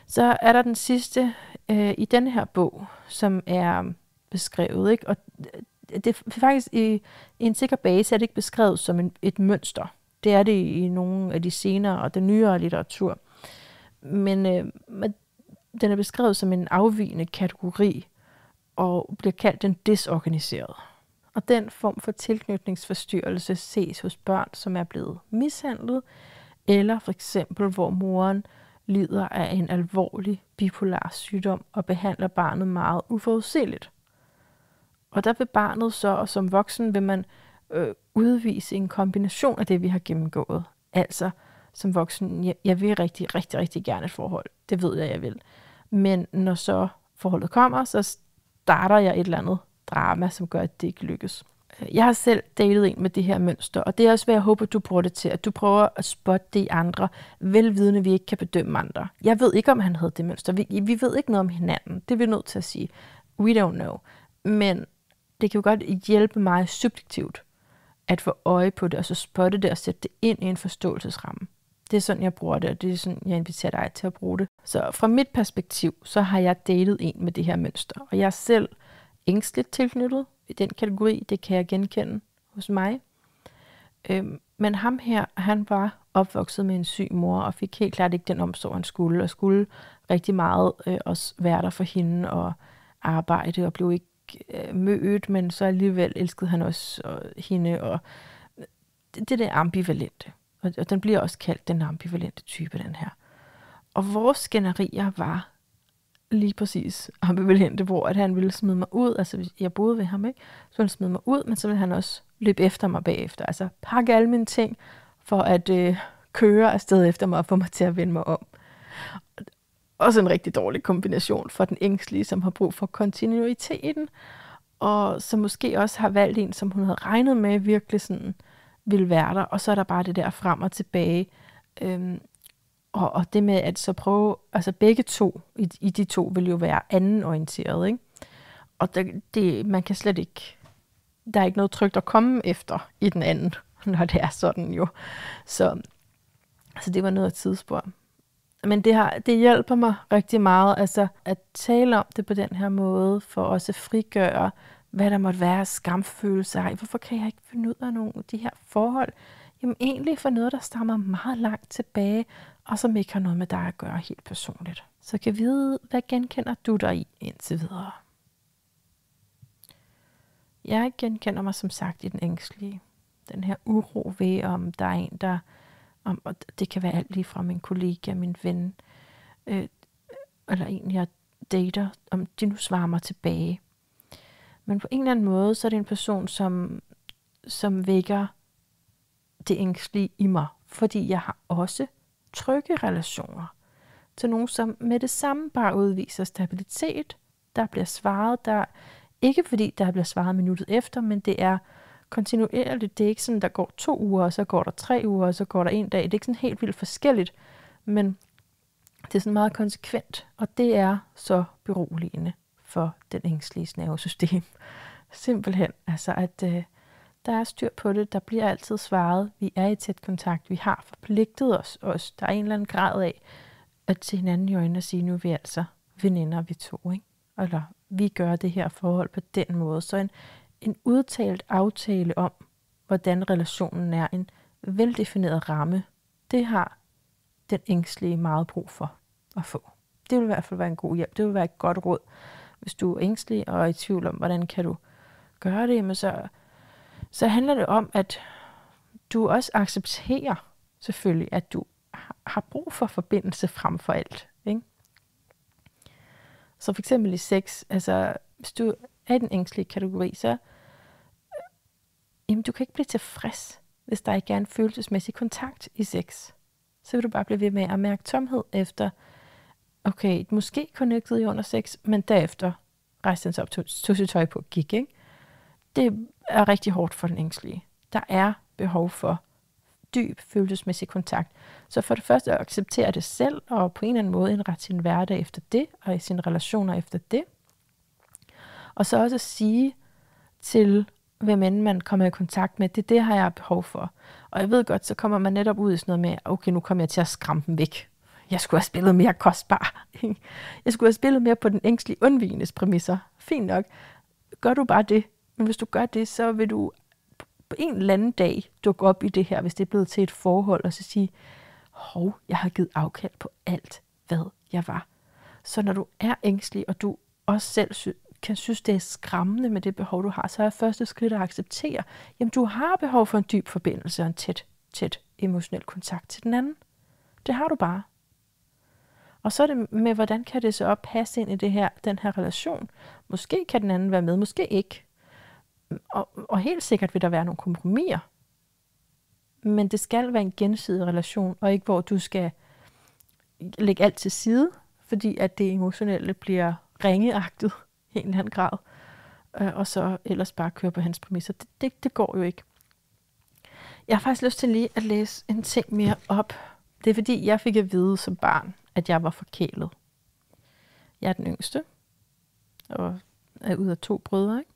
Så er der den sidste øh, i den her bog, som er beskrevet, ikke? og øh, det er faktisk i, i en sikker base er det ikke beskrevet som en, et mønster. Det er det i nogle af de senere og den nyere litteratur. Men øh, den er beskrevet som en afvigende kategori og bliver kaldt den desorganiserede. Og den form for tilknytningsforstyrrelse ses hos børn, som er blevet mishandlet, eller for eksempel hvor moren lider af en alvorlig bipolar sygdom og behandler barnet meget uforudsigeligt. Og der vil barnet så, og som voksen vil man øh, udvise en kombination af det, vi har gennemgået. Altså, som voksen, jeg, jeg vil rigtig, rigtig, rigtig gerne et forhold. Det ved jeg, jeg vil. Men når så forholdet kommer, så starter jeg et eller andet drama, som gør, at det ikke lykkes. Øh, jeg har selv datet en med det her mønster, og det er også, hvad jeg håber, du bruger det til, at du prøver at spotte det i andre, velvidende, vi ikke kan bedømme andre. Jeg ved ikke, om han havde det mønster. Vi, vi ved ikke noget om hinanden. Det er vi nødt til at sige. We don't know. Men det kan jo godt hjælpe mig subjektivt at få øje på det, og så spotte det og sætte det ind i en forståelsesramme det er sådan, jeg bruger det, og det er sådan, jeg inviterer dig til at bruge det. Så fra mit perspektiv, så har jeg datet en med det her mønster, og jeg er selv ængstligt tilknyttet i den kategori, det kan jeg genkende hos mig. Øhm, men ham her, han var opvokset med en syg mor, og fik helt klart ikke den omsorg, han skulle, og skulle rigtig meget øh, også være der for hende, og arbejde, og blev ikke øh, mødt, men så alligevel elskede han også og øh, hende, og det, det der ambivalente. Og den bliver også kaldt den ambivalente type, den her. Og vores skænderier var lige præcis ambivalente, hvor at han ville smide mig ud. Altså, jeg boede ved ham, ikke? Så han smide mig ud, men så ville han også løbe efter mig bagefter. Altså, pakke alle mine ting for at øh, køre afsted efter mig og få mig til at vende mig om. Også en rigtig dårlig kombination for den ængstlige, som har brug for kontinuiteten, og som måske også har valgt en, som hun havde regnet med virkelig sådan vil være der, og så er der bare det der frem og tilbage. Øhm, og, og det med at så prøve, altså begge to i, i de to vil jo være anden orienteret, ikke? Og der, det, man kan slet ikke, der er ikke noget trygt at komme efter i den anden, når det er sådan jo. Så, så det var noget af tidsspor. Men det, har, det hjælper mig rigtig meget, altså at tale om det på den her måde, for også frigøre hvad der måtte være skamfølelse. Ej, hvorfor kan jeg ikke finde ud af nogle af de her forhold? Jamen egentlig for noget, der stammer meget langt tilbage, og som ikke har noget med dig at gøre helt personligt. Så kan vi vide, hvad genkender du dig i indtil videre? Jeg genkender mig som sagt i den ængstlige. Den her uro ved, om der er en, der... Om, og det kan være alt lige fra min kollega, min ven, øh, eller en, jeg dater, om de nu svarer mig tilbage. Men på en eller anden måde, så er det en person, som, som vækker det ængstlige i mig. Fordi jeg har også trygge relationer til nogen, som med det samme bare udviser stabilitet. Der bliver svaret, der ikke fordi der bliver svaret minuttet efter, men det er kontinuerligt. Det er ikke sådan, der går to uger, og så går der tre uger, og så går der en dag. Det er ikke sådan helt vildt forskelligt, men det er sådan meget konsekvent, og det er så beroligende for den ængstlige nervesystem. Simpelthen, altså at øh, der er styr på det, der bliver altid svaret, vi er i tæt kontakt, vi har forpligtet os, os. der er en eller anden grad af at til hinanden i øjnene og sige, nu er vi altså veninder, vi to, ikke? eller vi gør det her forhold på den måde. Så en, en udtalt aftale om, hvordan relationen er, en veldefineret ramme, det har den ængstlige meget brug for at få. Det vil i hvert fald være en god hjælp. Det vil være et godt råd hvis du er ængstelig og er i tvivl om, hvordan kan du gøre det, men så, så handler det om, at du også accepterer selvfølgelig, at du har brug for forbindelse frem for alt. Ikke? Så for eksempel i sex, altså hvis du er i den ængstlige kategori, så jamen, du kan ikke blive tilfreds, hvis der ikke er en følelsesmæssig kontakt i sex. Så vil du bare blive ved med at mærke tomhed efter okay, måske connectede i under sex, men derefter rejste han sig op, tog, sit tøj på og gik. Ikke? Det er rigtig hårdt for den ængstlige. Der er behov for dyb følelsesmæssig kontakt. Så for det første at acceptere det selv, og på en eller anden måde indrette sin hverdag efter det, og i sine relationer efter det. Og så også at sige til, hvem end man kommer i kontakt med, det, det har jeg behov for. Og jeg ved godt, så kommer man netop ud i sådan noget med, okay, nu kommer jeg til at skræmme dem væk jeg skulle have spillet mere kostbar. jeg skulle have spillet mere på den ængstlige undvigendes præmisser. Fint nok. Gør du bare det. Men hvis du gør det, så vil du på en eller anden dag dukke op i det her, hvis det er blevet til et forhold, og så sige, hov, jeg har givet afkald på alt, hvad jeg var. Så når du er ængstelig, og du også selv sy- kan synes, det er skræmmende med det behov, du har, så er første skridt at acceptere, jamen du har behov for en dyb forbindelse og en tæt, tæt emotionel kontakt til den anden. Det har du bare. Og så er det med, hvordan kan det så op passe ind i det her, den her relation? Måske kan den anden være med, måske ikke. Og, og helt sikkert vil der være nogle kompromiser. Men det skal være en gensidig relation, og ikke hvor du skal lægge alt til side, fordi at det emotionelle bliver ringeagtet i en eller anden grad, øh, og så ellers bare køre på hans præmisser. Det, det, det går jo ikke. Jeg har faktisk lyst til lige at læse en ting mere op. Det er fordi, jeg fik at vide som barn, at jeg var forkælet. Jeg er den yngste, og er ud af to brødre. Ikke?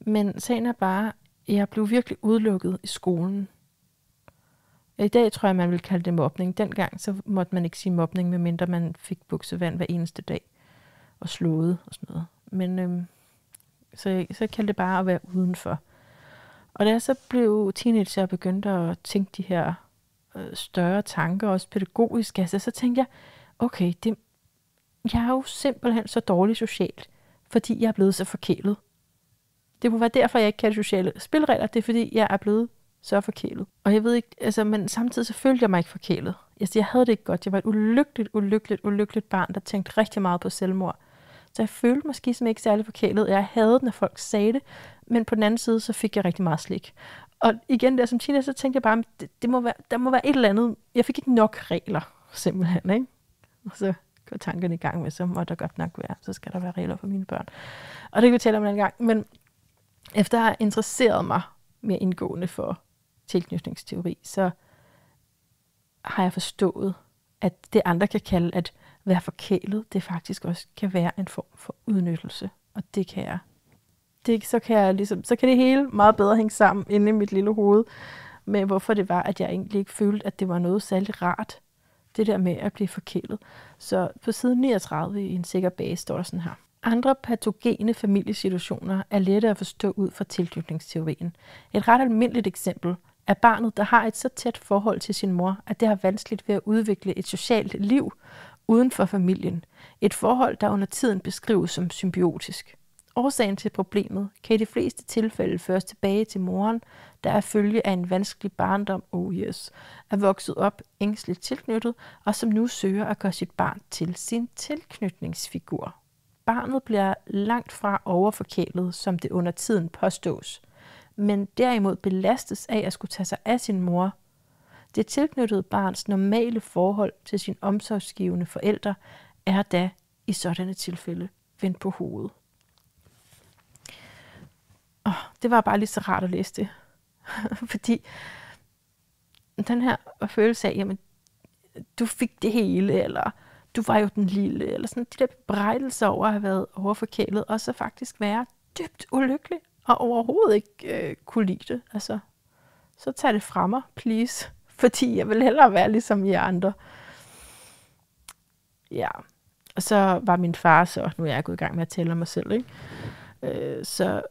Men sagen er bare, at jeg blev virkelig udelukket i skolen. I dag tror jeg, man vil kalde det mobning. Dengang så måtte man ikke sige mobning, medmindre man fik buksevand hver eneste dag og slået og sådan noget. Men øhm, så, så kaldte det bare at være udenfor. Og da jeg så blev teenager og begyndte at tænke de her Øh, større tanker, også pædagogisk, altså, så tænkte jeg, okay, det, jeg er jo simpelthen så dårlig socialt, fordi jeg er blevet så forkælet. Det må være derfor, jeg ikke kan sociale spilregler, det er fordi, jeg er blevet så forkælet. Og jeg ved ikke, altså, men samtidig så følte jeg mig ikke forkælet. Altså, jeg havde det ikke godt. Jeg var et ulykkeligt, ulykkeligt, ulykkeligt barn, der tænkte rigtig meget på selvmord. Så jeg følte måske som ikke særlig forkælet. Jeg havde det, når folk sagde det, men på den anden side, så fik jeg rigtig meget slik. Og igen der som teenager, så tænkte jeg bare, det, det må være, der må være et eller andet. Jeg fik ikke nok regler, simpelthen. Ikke? Og så går tankerne i gang med, så må der godt nok være, så skal der være regler for mine børn. Og det kan vi tale om en gang. Men efter at have interesseret mig mere indgående for tilknytningsteori, så har jeg forstået, at det andre kan kalde at være forkælet, det faktisk også kan være en form for udnyttelse. Og det kan jeg det, så, kan jeg ligesom, så kan det hele meget bedre hænge sammen inde i mit lille hoved med, hvorfor det var, at jeg egentlig ikke følte, at det var noget særligt rart, det der med at blive forkælet. Så på side 39 i en sikker base står der sådan her. Andre patogene familiesituationer er lette at forstå ud fra tilknytningsteorien. Et ret almindeligt eksempel er barnet, der har et så tæt forhold til sin mor, at det har vanskeligt ved at udvikle et socialt liv uden for familien. Et forhold, der under tiden beskrives som symbiotisk. Årsagen til problemet kan i de fleste tilfælde føres tilbage til moren, der er følge af en vanskelig barndom oh yes, er vokset op ængstligt tilknyttet og som nu søger at gøre sit barn til sin tilknytningsfigur. Barnet bliver langt fra overforkælet, som det under tiden påstås, men derimod belastes af at skulle tage sig af sin mor. Det tilknyttede barns normale forhold til sin omsorgsgivende forælder er da i sådanne tilfælde vendt på hovedet oh, det var bare lige så rart at læse det. Fordi den her følelse af, jamen, du fik det hele, eller du var jo den lille, eller sådan de der bebrejdelser over at have været overforkælet, og så faktisk være dybt ulykkelig, og overhovedet ikke øh, kunne lide det. Altså, så tag det fra mig, please, fordi jeg vil hellere være ligesom I andre. Ja, og så var min far så, nu er jeg gået i gang med at tale om mig selv, ikke? Øh, så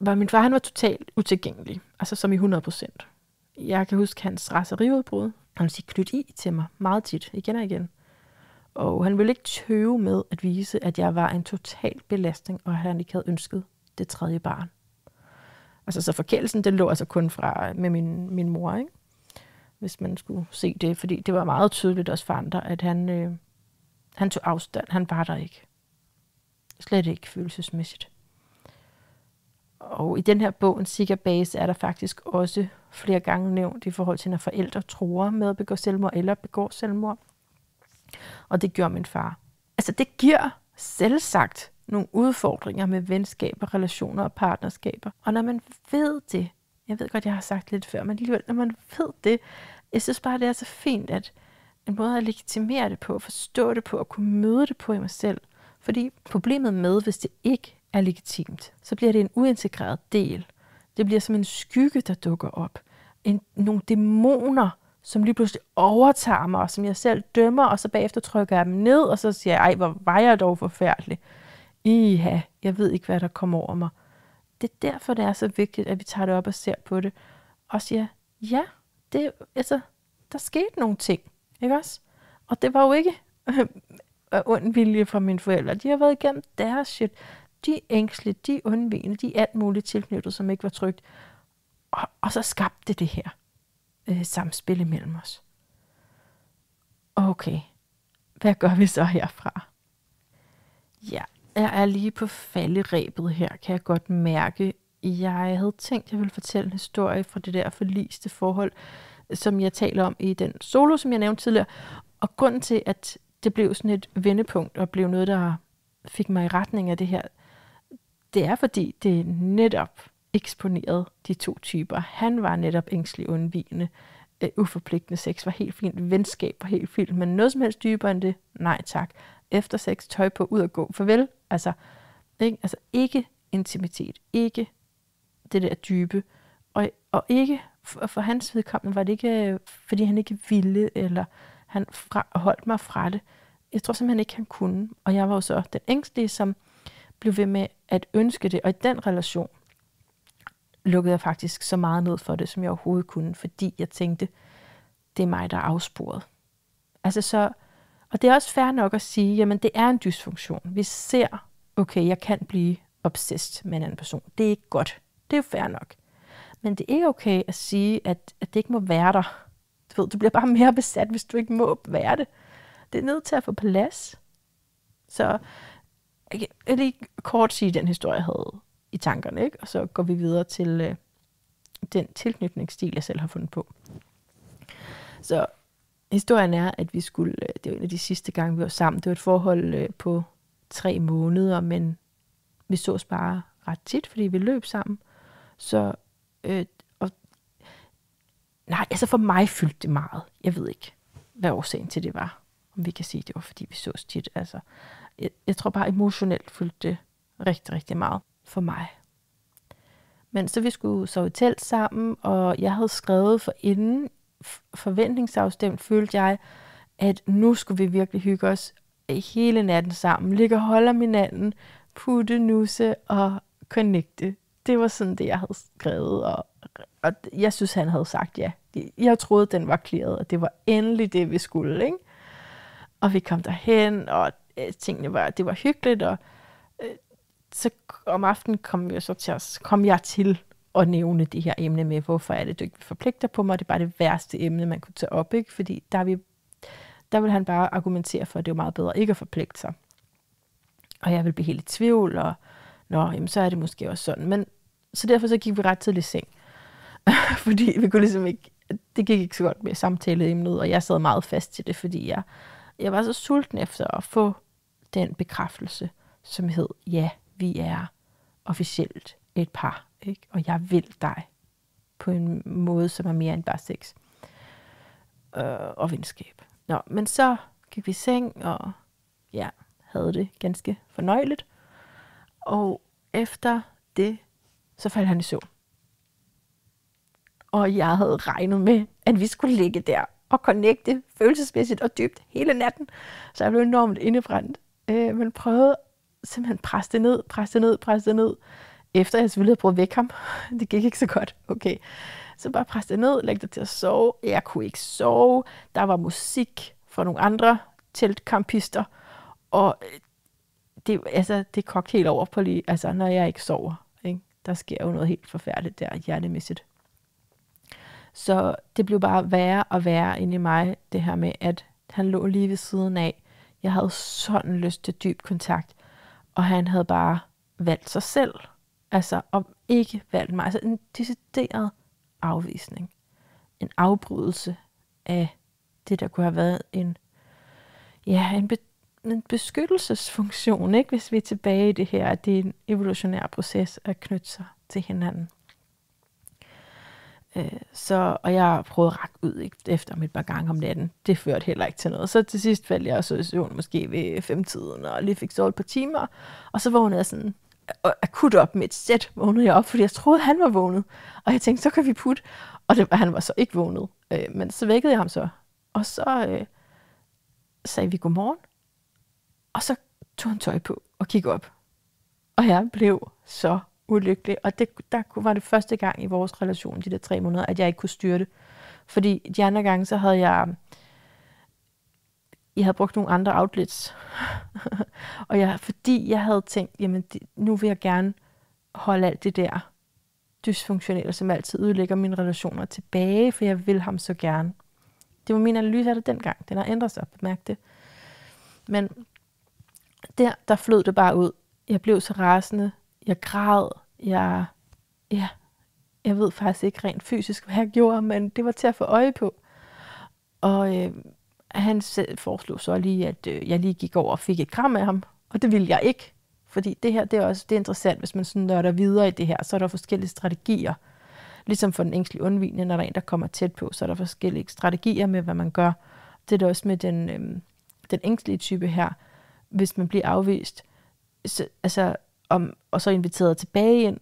var min far, han var totalt utilgængelig, altså som i 100 procent. Jeg kan huske hans raseriudbrud. Han sige knyt i til mig meget tit, igen og igen. Og han ville ikke tøve med at vise, at jeg var en total belastning, og at han ikke havde ønsket det tredje barn. Altså, så forkælelsen, den lå altså kun fra øh, med min, min mor, ikke? hvis man skulle se det, fordi det var meget tydeligt også for andre, at han, øh, han tog afstand. Han var der ikke. Slet ikke følelsesmæssigt. Og i den her bog, en sikker base, er der faktisk også flere gange nævnt i forhold til, når forældre tror med at begå selvmord eller begår selvmord. Og det gjorde min far. Altså det giver selvsagt nogle udfordringer med venskaber, relationer og partnerskaber. Og når man ved det, jeg ved godt, jeg har sagt lidt før, men alligevel, når man ved det, jeg synes bare, det er så fint, at en måde at legitimere det på, forstå det på og kunne møde det på i mig selv. Fordi problemet med, hvis det ikke er legitimt, så bliver det en uintegreret del. Det bliver som en skygge, der dukker op. En, nogle dæmoner, som lige pludselig overtager mig, og som jeg selv dømmer, og så bagefter trykker jeg dem ned, og så siger jeg, ej, hvor var jeg dog forfærdelig. Iha, jeg ved ikke, hvad der kommer over mig. Det er derfor, det er så vigtigt, at vi tager det op og ser på det, og siger, ja, det, altså, der skete nogle ting, ikke også? Og det var jo ikke ond vilje fra mine forældre. De har været igennem deres shit de ængstelige, de undvigende, de alt muligt tilknyttet, som ikke var trygt. Og, og så skabte det det her øh, samspil imellem os. Okay, hvad gør vi så herfra? Ja, jeg er lige på falderæbet her, kan jeg godt mærke. Jeg havde tænkt, at jeg ville fortælle en historie fra det der forliste forhold, som jeg taler om i den solo, som jeg nævnte tidligere. Og grunden til, at det blev sådan et vendepunkt og blev noget, der fik mig i retning af det her, det er fordi, det netop eksponerede de to typer. Han var netop ængstelig undvigende. Øh, uforpligtende sex var helt fint. Venskab var helt fint. Men noget som helst dybere end det? Nej tak. Efter sex, tøj på, ud og gå. Farvel. Altså, ikke, altså ikke intimitet. Ikke det der dybe. Og, og ikke for, for hans vedkommende var det ikke, øh, fordi han ikke ville, eller han fra, holdt mig fra det. Jeg tror simpelthen ikke, han kunne. Og jeg var jo så den ængstlige, som blev ved med at ønske det, og i den relation lukkede jeg faktisk så meget ned for det, som jeg overhovedet kunne, fordi jeg tænkte, det er mig, der er afsporet. Altså så, og det er også fair nok at sige, jamen det er en dysfunktion. Vi ser, okay, jeg kan blive obsessed med en anden person. Det er ikke godt. Det er jo fair nok. Men det er ikke okay at sige, at, at det ikke må være der. Du ved, du bliver bare mere besat, hvis du ikke må være det. Det er nødt til at få plads. Så jeg vil lige kort sige den historie, jeg havde i tankerne, ikke? og så går vi videre til øh, den tilknytningsstil, jeg selv har fundet på. Så historien er, at vi skulle, øh, det var en af de sidste gange, vi var sammen, det var et forhold øh, på tre måneder, men vi sås bare ret tit, fordi vi løb sammen. Så, øh, og, nej, altså for mig fyldte det meget. Jeg ved ikke, hvad årsagen til det var. Om vi kan sige, det var fordi vi sås tit. Altså, jeg, jeg tror bare emotionelt fyldte det rigtig, rigtig meget for mig. Men så vi skulle sove i telt sammen, og jeg havde skrevet for inden forventningsafstemt, følte jeg, at nu skulle vi virkelig hygge os hele natten sammen. Ligge og holde om hinanden, putte, nusse og connecte. Det var sådan det, jeg havde skrevet, og, og jeg synes, han havde sagt ja. Jeg troede, den var klaret, og det var endelig det, vi skulle, ikke? Og vi kom derhen, og øh, tingene var, det var hyggeligt, og øh, så om aftenen kom jeg, så til os, kom jeg til at nævne det her emne med, hvorfor er det, du ikke forpligter på mig, det er bare det værste emne, man kunne tage op, ikke? fordi der, vi, der vil han bare argumentere for, at det er meget bedre ikke at forpligte sig. Og jeg vil blive helt i tvivl, og nå, jamen, så er det måske også sådan. Men, så derfor så gik vi ret tidligt i seng, fordi vi kunne ligesom ikke, det gik ikke så godt med samtaleemnet, og jeg sad meget fast til det, fordi jeg, jeg var så sulten efter at få den bekræftelse, som hed, ja, vi er officielt et par, ikke? og jeg vil dig på en måde, som er mere end bare sex øh, og venskab. Nå, men så gik vi i seng, og ja, havde det ganske fornøjeligt. Og efter det, så faldt han i søvn. Og jeg havde regnet med, at vi skulle ligge der og connecte følelsesmæssigt og dybt hele natten. Så jeg blev enormt indebrændt øh, men prøvede simpelthen presse det ned, presse det ned, presse det ned. Efter jeg selvfølgelig havde prøvet at vække ham. Det gik ikke så godt. Okay. Så bare presse det ned, lægge det til at sove. Jeg kunne ikke sove. Der var musik fra nogle andre teltkampister. Og øh, det, altså, det kogte helt over på lige, altså, når jeg ikke sover. Ikke? Der sker jo noget helt forfærdeligt der hjertemæssigt. Så det blev bare værre og værre inde i mig, det her med, at han lå lige ved siden af, jeg havde sådan lyst til dyb kontakt. Og han havde bare valgt sig selv. Altså, og ikke valgt mig. Altså en decideret afvisning. En afbrydelse af det, der kunne have været en, ja, en, be, en beskyttelsesfunktion, ikke? hvis vi er tilbage i det her, at det er en evolutionær proces at knytte sig til hinanden. Øh, så, og jeg prøvede at række ud efter mit et par gange om natten. Det førte heller ikke til noget. Så til sidst faldt jeg så i søvn måske ved femtiden, og lige fik sovet et par timer. Og så vågnede jeg sådan og øh, akut op med et sæt, vågnede jeg op, fordi jeg troede, han var vågnet. Og jeg tænkte, så kan vi putte. Og det, han var så ikke vågnet. Øh, men så vækkede jeg ham så. Og så øh, sagde vi godmorgen. Og så tog han tøj på og kiggede op. Og jeg blev så ulykkelig. Og det, der var det første gang i vores relation, de der tre måneder, at jeg ikke kunne styre det. Fordi de andre gange, så havde jeg... Jeg havde brugt nogle andre outlets. og jeg, fordi jeg havde tænkt, jamen det, nu vil jeg gerne holde alt det der dysfunktionelle, som altid ødelægger mine relationer tilbage, for jeg vil ham så gerne. Det var min analyse af det dengang. Den har ændret sig, bemærk det. Men der, der flød det bare ud. Jeg blev så rasende, jeg græd, jeg, ja, jeg ved faktisk ikke rent fysisk, hvad jeg gjorde, men det var til at få øje på. Og øh, han selv foreslog så lige, at øh, jeg lige gik over og fik et kram af ham, og det ville jeg ikke, fordi det her det er også det er interessant, hvis man sådan nørder videre i det her, så er der forskellige strategier. Ligesom for den ængstlige undvigende, når der er en, der kommer tæt på, så er der forskellige strategier med, hvad man gør. Det er det også med den, øh, den ængstlige type her, hvis man bliver afvist, så, altså om, og så inviteret tilbage ind,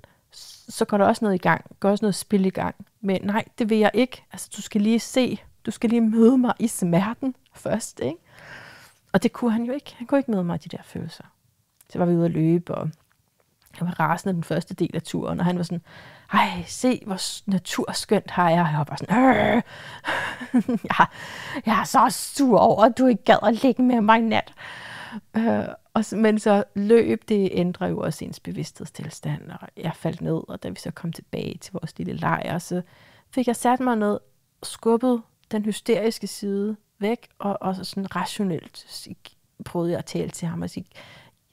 så går der også noget i gang, går også noget spil i gang. Men nej, det vil jeg ikke. Altså, du skal lige se, du skal lige møde mig i smerten først, ikke? Og det kunne han jo ikke. Han kunne ikke møde mig i de der følelser. Så var vi ude at løbe, og han var rasende den første del af turen, og han var sådan, ej, se hvor naturskønt har jeg. Jeg var bare sådan, jeg, jeg er så sur over, at du ikke gad at ligge med mig i nat. Øh, og, men så løb, det ændrer jo også ens bevidsthedstilstand, og jeg faldt ned, og da vi så kom tilbage til vores lille lejr, så fik jeg sat mig ned, skubbet den hysteriske side væk, og, og så sådan rationelt så prøvede jeg at tale til ham og sige,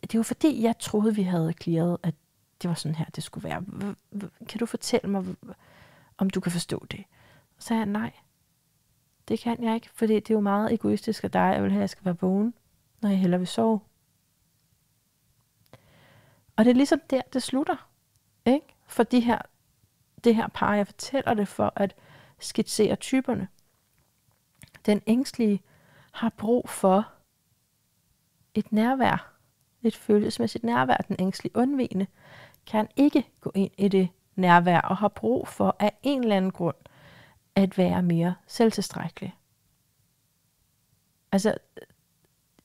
det var fordi, jeg troede, vi havde klaret, at det var sådan her, det skulle være. Kan du fortælle mig, om du kan forstå det? Og så sagde jeg, nej, det kan jeg ikke, for det er jo meget egoistisk af dig, jeg vil have, at jeg skal være vågen, når jeg hellere vil sove. Og det er ligesom der, det slutter. Ikke? For de her, det her par, jeg fortæller det for at skitsere typerne. Den ængstlige har brug for et nærvær, et følelsesmæssigt nærvær. Den ængstlige undvigende kan ikke gå ind i det nærvær og har brug for af en eller anden grund at være mere selvtilstrækkelig. Altså,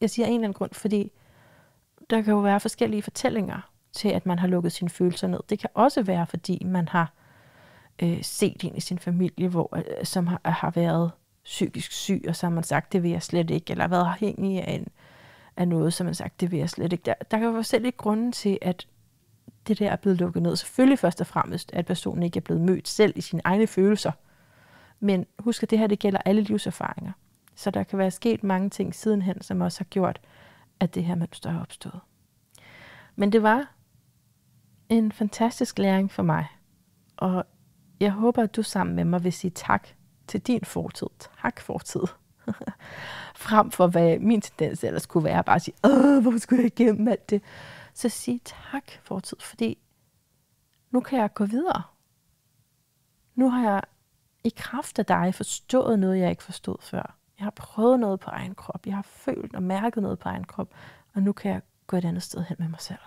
jeg siger en eller anden grund, fordi der kan jo være forskellige fortællinger til, at man har lukket sine følelser ned. Det kan også være, fordi man har øh, set en i sin familie, hvor, øh, som har, har været psykisk syg, og så har man sagt, det vil jeg slet ikke, eller været afhængig af, en, af noget, som man har sagt, det vil jeg slet ikke. Der, der kan være selv ikke grunden til, at det der er blevet lukket ned. Selvfølgelig først og fremmest, at personen ikke er blevet mødt selv i sine egne følelser. Men husk, at det her det gælder alle livserfaringer. Så der kan være sket mange ting sidenhen, som også har gjort, at det her mønster er opstået. Men det var en fantastisk læring for mig. Og jeg håber, at du sammen med mig vil sige tak til din fortid. Tak fortid. Frem for hvad min tendens ellers kunne være, bare at sige, Åh, hvorfor skulle jeg igennem alt det? Så sig tak fortid, fordi nu kan jeg gå videre. Nu har jeg i kraft af dig forstået noget, jeg ikke forstod før. Jeg har prøvet noget på egen krop. Jeg har følt og mærket noget på egen krop. Og nu kan jeg gå et andet sted hen med mig selv.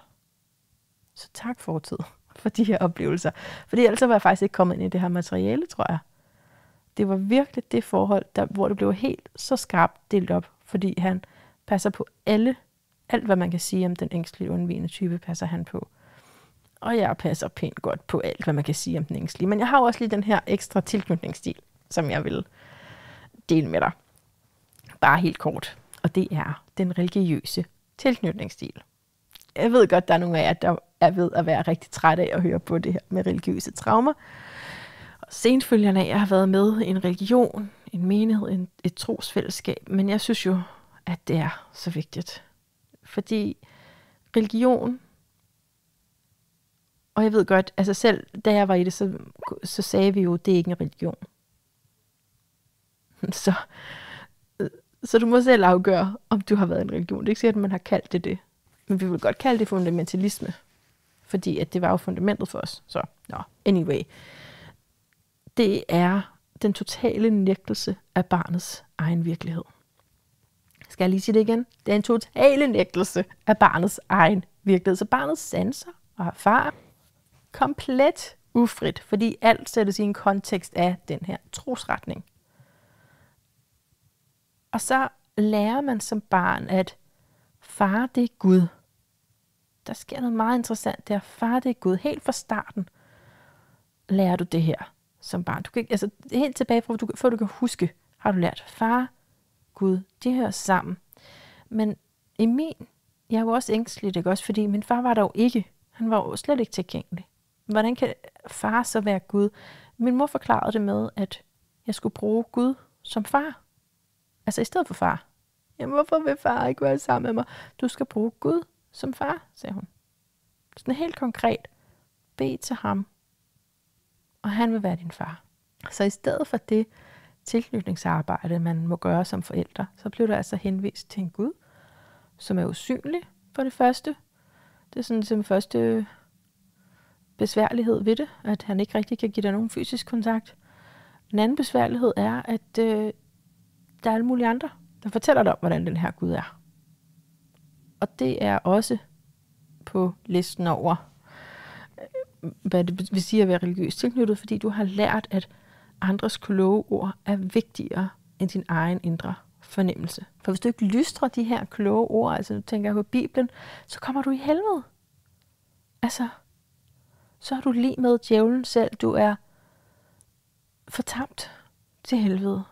Så tak fortid for de her oplevelser. Fordi ellers var jeg faktisk ikke kommet ind i det her materiale, tror jeg. Det var virkelig det forhold, der, hvor det blev helt så skarpt delt op, fordi han passer på alle, alt hvad man kan sige om den ængstlige undvigende type, passer han på. Og jeg passer pænt godt på alt, hvad man kan sige om den ængstlige. Men jeg har også lige den her ekstra tilknytningsstil, som jeg vil dele med dig. Bare helt kort. Og det er den religiøse tilknytningsstil. Jeg ved godt, der er nogle af jer, der er ved at være rigtig træt af at høre på det her med religiøse traumer. Og senfølgende af, jeg har været med i en religion, en menighed, en, et trosfællesskab, men jeg synes jo, at det er så vigtigt. Fordi religion, og jeg ved godt, altså selv da jeg var i det, så, så sagde vi jo, det er ikke en religion. Så, så du må selv afgøre, om du har været en religion. Det er ikke sikkert, at man har kaldt det det. Men vi vil godt kalde det fundamentalisme fordi at det var jo fundamentet for os. Så, nå, no, anyway. Det er den totale nægtelse af barnets egen virkelighed. Skal jeg lige sige det igen? Det er en totale nægtelse af barnets egen virkelighed. Så barnets sanser og far komplet ufrit, fordi alt sættes i en kontekst af den her trosretning. Og så lærer man som barn, at far det er Gud – der sker noget meget interessant der. Far, det er Gud. Helt fra starten lærer du det her som barn. Du kan, altså, helt tilbage, fra, du, før du kan huske, har du lært, far, Gud, det hører sammen. Men i min, jeg var også ængstelig, ikke også, fordi min far var der jo ikke. Han var jo slet ikke tilgængelig. Hvordan kan far så være Gud? Min mor forklarede det med, at jeg skulle bruge Gud som far. Altså i stedet for far. Jamen, hvorfor vil far ikke være sammen med mig? Du skal bruge Gud som far, sagde hun. Sådan helt konkret. Be til ham, og han vil være din far. Så i stedet for det tilknytningsarbejde, man må gøre som forældre, så blev der altså henvist til en Gud, som er usynlig for det første. Det er sådan som første besværlighed ved det, at han ikke rigtig kan give dig nogen fysisk kontakt. En anden besværlighed er, at øh, der er alle mulige andre, der fortæller dig om, hvordan den her Gud er og det er også på listen over, hvad det vil sige at være religiøst tilknyttet, fordi du har lært, at andres kloge ord er vigtigere end din egen indre fornemmelse. For hvis du ikke lystrer de her kloge ord, altså nu tænker jeg på Bibelen, så kommer du i helvede. Altså, så er du lige med djævlen selv. Du er fortabt til helvede.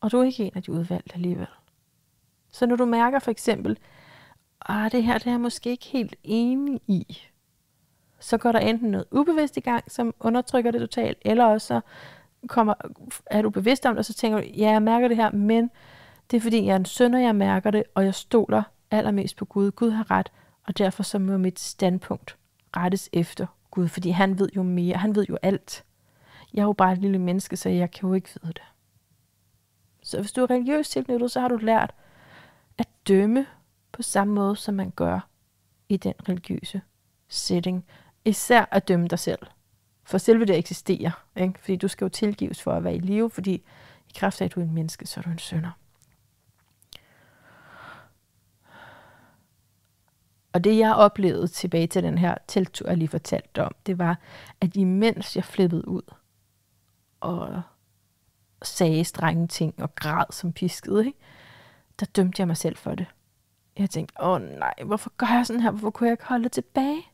Og du er ikke en af de udvalgte alligevel. Så når du mærker for eksempel, ah, det her det er jeg måske ikke helt enig i, så går der enten noget ubevidst i gang, som undertrykker det totalt, eller også så kommer, er du bevidst om det, og så tænker du, ja, jeg mærker det her, men det er fordi, jeg er en og jeg mærker det, og jeg stoler allermest på Gud. Gud har ret, og derfor så må mit standpunkt rettes efter Gud, fordi han ved jo mere, han ved jo alt. Jeg er jo bare et lille menneske, så jeg kan jo ikke vide det. Så hvis du er religiøst tilknyttet, så har du lært at dømme på samme måde, som man gør i den religiøse setting. Især at dømme dig selv. For selve det eksisterer. Ikke? Fordi du skal jo tilgives for at være i live, fordi i kraft af, at du er en menneske, så er du en sønder. Og det jeg oplevede tilbage til den her teltur, jeg lige fortalte om, det var, at imens jeg flippede ud og sagde strenge ting og græd som pisket, ikke? der dømte jeg mig selv for det. Jeg tænkte, åh oh, nej, hvorfor gør jeg sådan her? Hvorfor kunne jeg ikke holde det tilbage?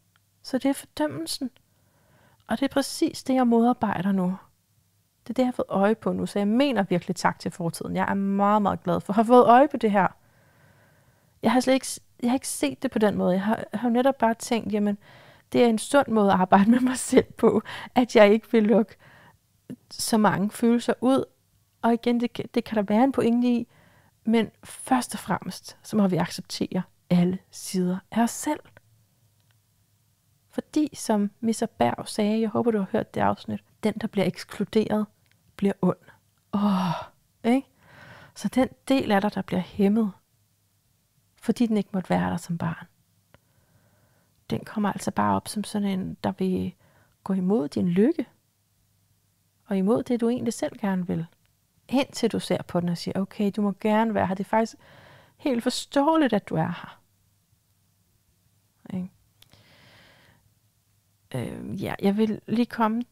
Så det er fordømmelsen. Og det er præcis det, jeg modarbejder nu. Det er det, jeg har fået øje på nu, så jeg mener virkelig tak til fortiden. Jeg er meget, meget glad for at have fået øje på det her. Jeg har slet ikke, jeg har ikke set det på den måde. Jeg har, jeg har netop bare tænkt, jamen, det er en sund måde at arbejde med mig selv på, at jeg ikke vil lukke så mange følelser ud. Og igen, det, det kan der være en pointe i, men først og fremmest, så må vi acceptere alle sider af os selv. Fordi, som Mr. Berg sagde, jeg håber, du har hørt det afsnit, den, der bliver ekskluderet, bliver ond. Åh, oh, ikke? Så den del af dig, der bliver hæmmet, fordi den ikke måtte være der som barn, den kommer altså bare op som sådan en, der vil gå imod din lykke, og imod det, du egentlig selv gerne vil indtil du ser på den og siger, okay, du må gerne være her. Det er faktisk helt forståeligt, at du er her. Ikke? Øh, ja, jeg vil lige komme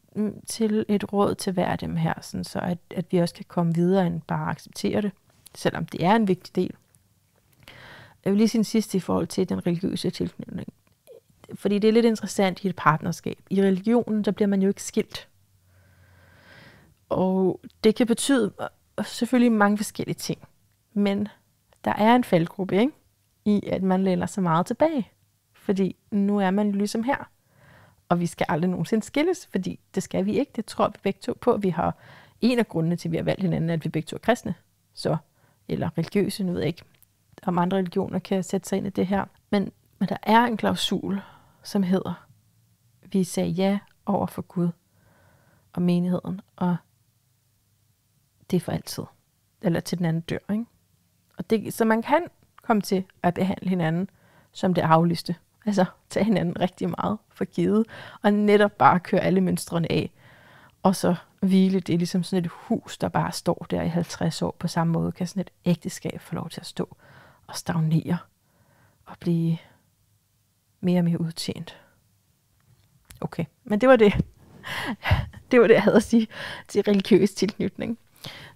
til et råd til hver af dem her, sådan så at, at vi også kan komme videre end bare acceptere det, selvom det er en vigtig del. Jeg vil lige sige sidst i forhold til den religiøse tilknytning. Fordi det er lidt interessant i et partnerskab. I religionen, der bliver man jo ikke skilt. Og det kan betyde øh, selvfølgelig mange forskellige ting. Men der er en faldgruppe, ikke? I at man læner sig meget tilbage. Fordi nu er man ligesom her. Og vi skal aldrig nogensinde skilles, fordi det skal vi ikke. Det tror vi begge to på. Vi har en af grundene til, at vi har valgt hinanden, at vi begge to er kristne. Så, eller religiøse, nu ved jeg ikke, om andre religioner kan sætte sig ind i det her. Men, men der er en klausul, som hedder, vi sagde ja over for Gud og menigheden, og det er for altid. Eller til den anden dør. Ikke? Og det, så man kan komme til at behandle hinanden som det afliste. Altså tage hinanden rigtig meget for givet, og netop bare køre alle mønstrene af. Og så hvile, det er ligesom sådan et hus, der bare står der i 50 år. På samme måde kan sådan et ægteskab få lov til at stå og stagnere og blive mere og mere udtjent. Okay, men det var det. det var det, jeg havde at sige til religiøs tilknytning.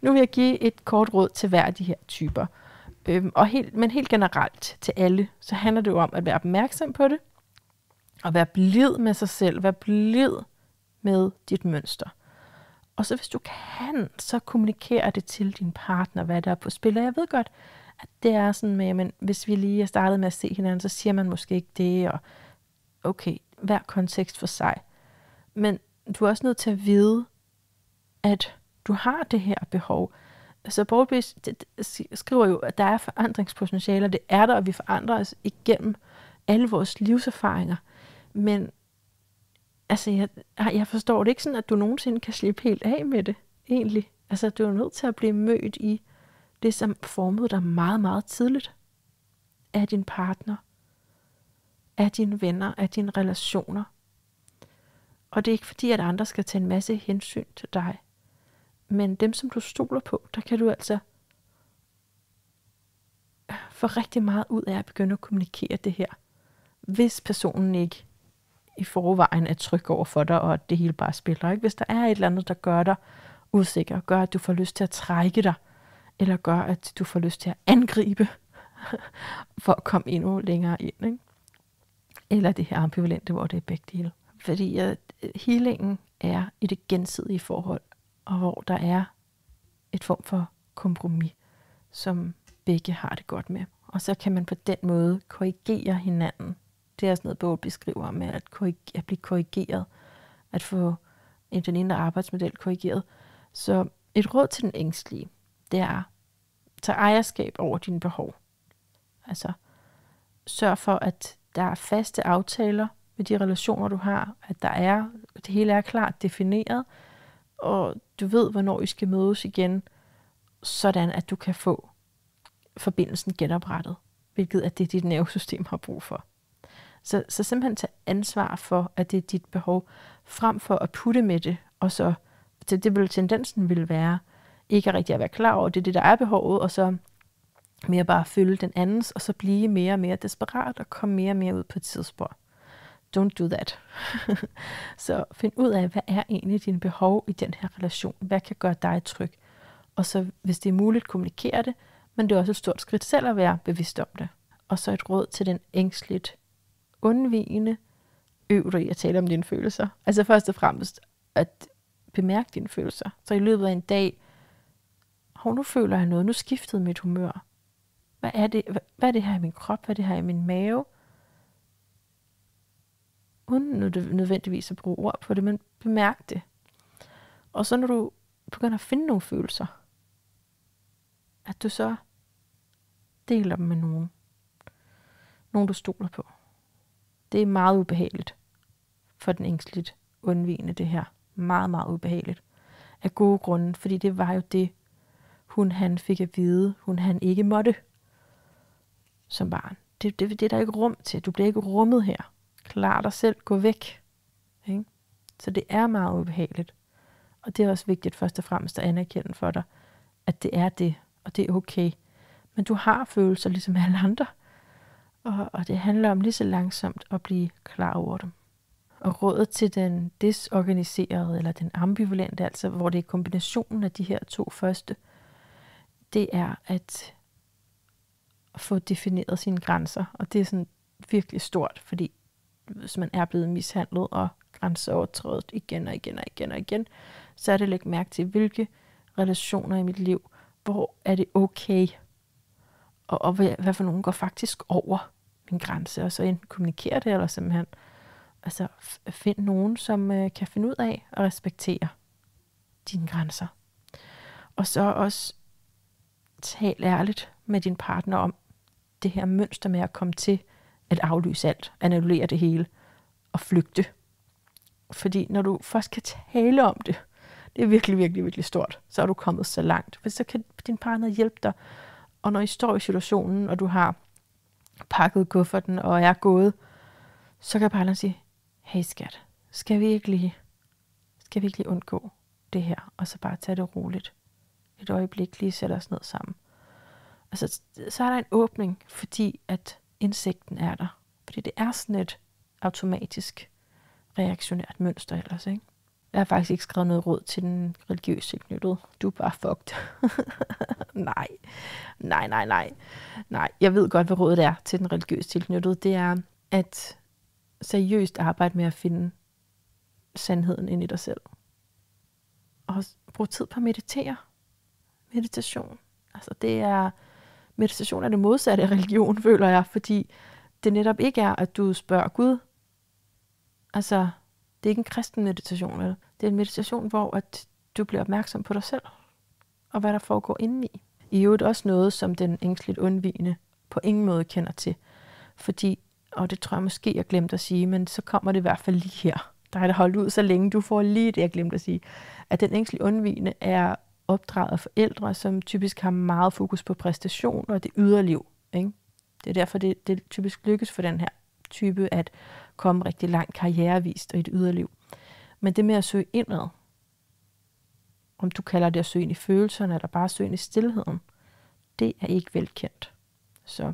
Nu vil jeg give et kort råd til hver af de her typer. Øhm, og helt, men helt generelt til alle, så handler det jo om at være opmærksom på det, og være blid med sig selv, være blid med dit mønster. Og så hvis du kan, så kommunikere det til din partner, hvad der er på spil. Og jeg ved godt, at det er sådan med, men hvis vi lige er startet med at se hinanden, så siger man måske ikke det, og okay, hver kontekst for sig. Men du er også nødt til at vide, at du har det her behov. Så altså, Borbis skriver jo, at der er og det er der, og vi forandrer os igennem alle vores livserfaringer. Men altså, jeg, jeg forstår det ikke sådan, at du nogensinde kan slippe helt af med det, egentlig. Altså, du er nødt til at blive mødt i det, som formede dig meget, meget tidligt. Af din partner, af dine venner, af dine relationer. Og det er ikke fordi, at andre skal tage en masse hensyn til dig. Men dem, som du stoler på, der kan du altså få rigtig meget ud af at begynde at kommunikere det her. Hvis personen ikke i forvejen er tryg over for dig, og at det hele bare spiller. Ikke? Hvis der er et eller andet, der gør dig usikker, gør, at du får lyst til at trække dig, eller gør, at du får lyst til at angribe, for at komme endnu længere ind. Ikke? Eller det her ambivalente, hvor det er begge dele. Fordi at øh, healingen er i det gensidige forhold, og hvor der er et form for kompromis, som begge har det godt med. Og så kan man på den måde korrigere hinanden. Det er sådan noget, Bård beskriver med at, at blive korrigeret, at få en den indre arbejdsmodel korrigeret. Så et råd til den ængstlige, det er, tag ejerskab over dine behov. Altså, sørg for, at der er faste aftaler med de relationer, du har, at der er, det hele er klart defineret, og du ved, hvornår I skal mødes igen, sådan at du kan få forbindelsen genoprettet, hvilket er det, dit nervesystem har brug for. Så, så simpelthen tage ansvar for, at det er dit behov, frem for at putte med det, og så så det vil tendensen vil være, ikke rigtig at være klar over, det er det, der er behovet, og så mere bare følge den andens, og så blive mere og mere desperat og komme mere og mere ud på et tidsspor don't do that. så find ud af, hvad er egentlig dine behov i den her relation? Hvad kan gøre dig tryg? Og så, hvis det er muligt, kommunikere det, men det er også et stort skridt selv at være bevidst om det. Og så et råd til den ængstligt undvigende, øv dig i at tale om dine følelser. Altså først og fremmest at bemærke dine følelser. Så i løbet af en dag, hvor nu føler jeg noget, nu skiftede mit humør. Hvad er det, hvad er det her i min krop, hvad er det her i min mave? uden nødvendigvis at bruge ord på det, men bemærk det. Og så når du begynder at finde nogle følelser, at du så deler dem med nogen. Nogen, du stoler på. Det er meget ubehageligt for den ængstligt undvigende det her. Meget, meget ubehageligt. Af gode grunde, fordi det var jo det, hun han fik at vide, hun han ikke måtte som barn. Det, det, det er der ikke rum til. Du bliver ikke rummet her klar dig selv, gå væk. Ikke? Så det er meget ubehageligt. Og det er også vigtigt først og fremmest at anerkende for dig, at det er det, og det er okay. Men du har følelser ligesom alle andre. Og, og det handler om lige så langsomt at blive klar over dem. Og rådet til den desorganiserede eller den ambivalente, altså hvor det er kombinationen af de her to første, det er at få defineret sine grænser. Og det er sådan virkelig stort, fordi hvis man er blevet mishandlet og grænseovertrådet igen og igen og igen og igen, så er det at lægge mærke til, hvilke relationer i mit liv, hvor er det okay, og, og hvad, for nogen går faktisk over min grænse, og så enten kommunikere det, eller simpelthen altså, find nogen, som øh, kan finde ud af at respektere dine grænser. Og så også tal ærligt med din partner om det her mønster med at komme til at aflyse alt, annullere det hele og flygte. Fordi når du først kan tale om det, det er virkelig, virkelig, virkelig stort, så er du kommet så langt. For så kan din partner hjælpe dig. Og når I står i situationen, og du har pakket kufferten og er gået, så kan partneren sige, hey skat, skal vi ikke lige, skal vi ikke lige undgå det her, og så bare tage det roligt. Et øjeblik lige sætte os ned sammen. Altså, så er der en åbning, fordi at indsigten er der. Fordi det er sådan et automatisk reaktionært mønster ellers, ikke? Jeg har faktisk ikke skrevet noget råd til den religiøse tilknyttede. Du er bare fucked. nej. Nej, nej, nej. Nej, jeg ved godt, hvad rådet er til den religiøse tilknyttede. Det er at seriøst arbejde med at finde sandheden ind i dig selv. Og brug tid på at meditere. Meditation. Altså det er Meditation er det modsatte af religion, føler jeg, fordi det netop ikke er, at du spørger Gud. Altså, det er ikke en kristen meditation, vel? Det er en meditation, hvor at du bliver opmærksom på dig selv, og hvad der foregår indeni. I øvrigt også noget, som den ængstligt undvigende på ingen måde kender til. Fordi, og det tror jeg måske, jeg glemte at sige, men så kommer det i hvert fald lige her. Der er det holdt ud så længe, du får lige det, jeg glemte at sige. At den ængstligt undvigende er opdraget af forældre, som typisk har meget fokus på præstation og det yderliv. Ikke? Det er derfor, det, det typisk lykkes for den her type at komme rigtig langt karrierevist og i et yderliv. Men det med at søge indad, om du kalder det at søge ind i følelserne eller bare søge ind i stillheden, det er ikke velkendt. Så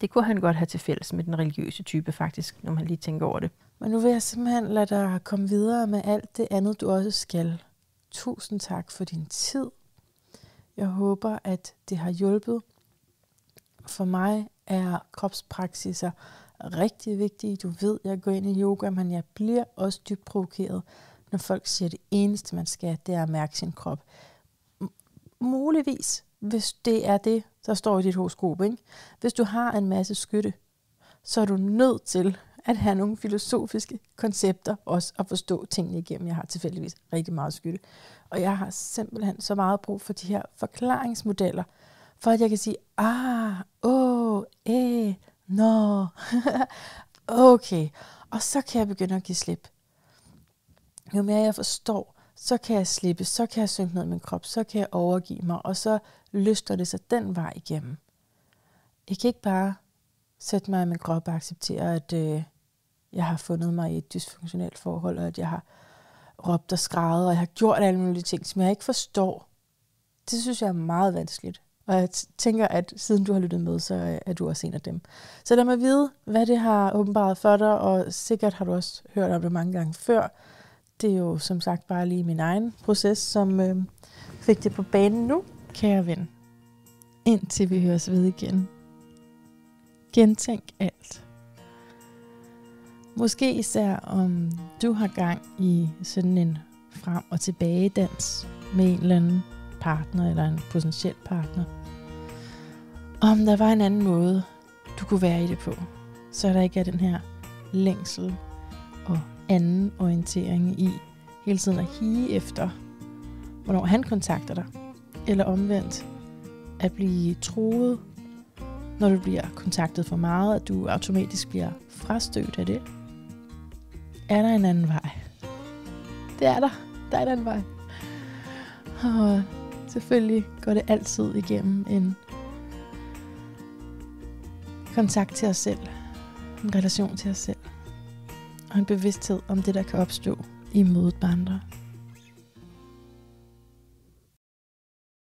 det kunne han godt have til fælles med den religiøse type faktisk, når man lige tænker over det. Men nu vil jeg simpelthen lade dig komme videre med alt det andet, du også skal. Tusind tak for din tid. Jeg håber, at det har hjulpet. For mig er kropspraksiser rigtig vigtige. Du ved, jeg går ind i yoga, men jeg bliver også dybt provokeret, når folk siger, at det eneste, man skal, det er at mærke sin krop. M- muligvis, hvis det er det, der står i dit horoskop. Ikke? Hvis du har en masse skytte, så er du nødt til at have nogle filosofiske koncepter, også at forstå tingene igennem. Jeg har tilfældigvis rigtig meget skyld. Og jeg har simpelthen så meget brug for de her forklaringsmodeller, for at jeg kan sige, ah, åh, eh, nå, okay. Og så kan jeg begynde at give slip. Jo mere jeg forstår, så kan jeg slippe, så kan jeg synke ned i min krop, så kan jeg overgive mig, og så løster det sig den vej igennem. Jeg kan ikke bare sætte mig i min krop og acceptere, at øh, jeg har fundet mig i et dysfunktionelt forhold, og at jeg har råbt og skrevet, og jeg har gjort alle mulige ting, som jeg ikke forstår. Det synes jeg er meget vanskeligt. Og jeg tænker, at siden du har lyttet med, så er du også en af dem. Så lad mig vide, hvad det har åbenbart for dig, og sikkert har du også hørt om det mange gange før. Det er jo som sagt bare lige min egen proces, som øh, fik det på banen nu, kære ven. Indtil vi høres ved igen. Gentænk alt. Måske især om du har gang i sådan en frem- og tilbage-dans med en eller anden partner eller en potentiel partner. Om der var en anden måde, du kunne være i det på, så der ikke er den her længsel og anden orientering i hele tiden at hige efter, hvornår han kontakter dig. Eller omvendt, at blive troet, når du bliver kontaktet for meget, at du automatisk bliver frastødt af det er der en anden vej. Det er der. Der er en anden vej. Og selvfølgelig går det altid igennem en kontakt til os selv, en relation til os selv, og en bevidsthed om det, der kan opstå i mødet med andre.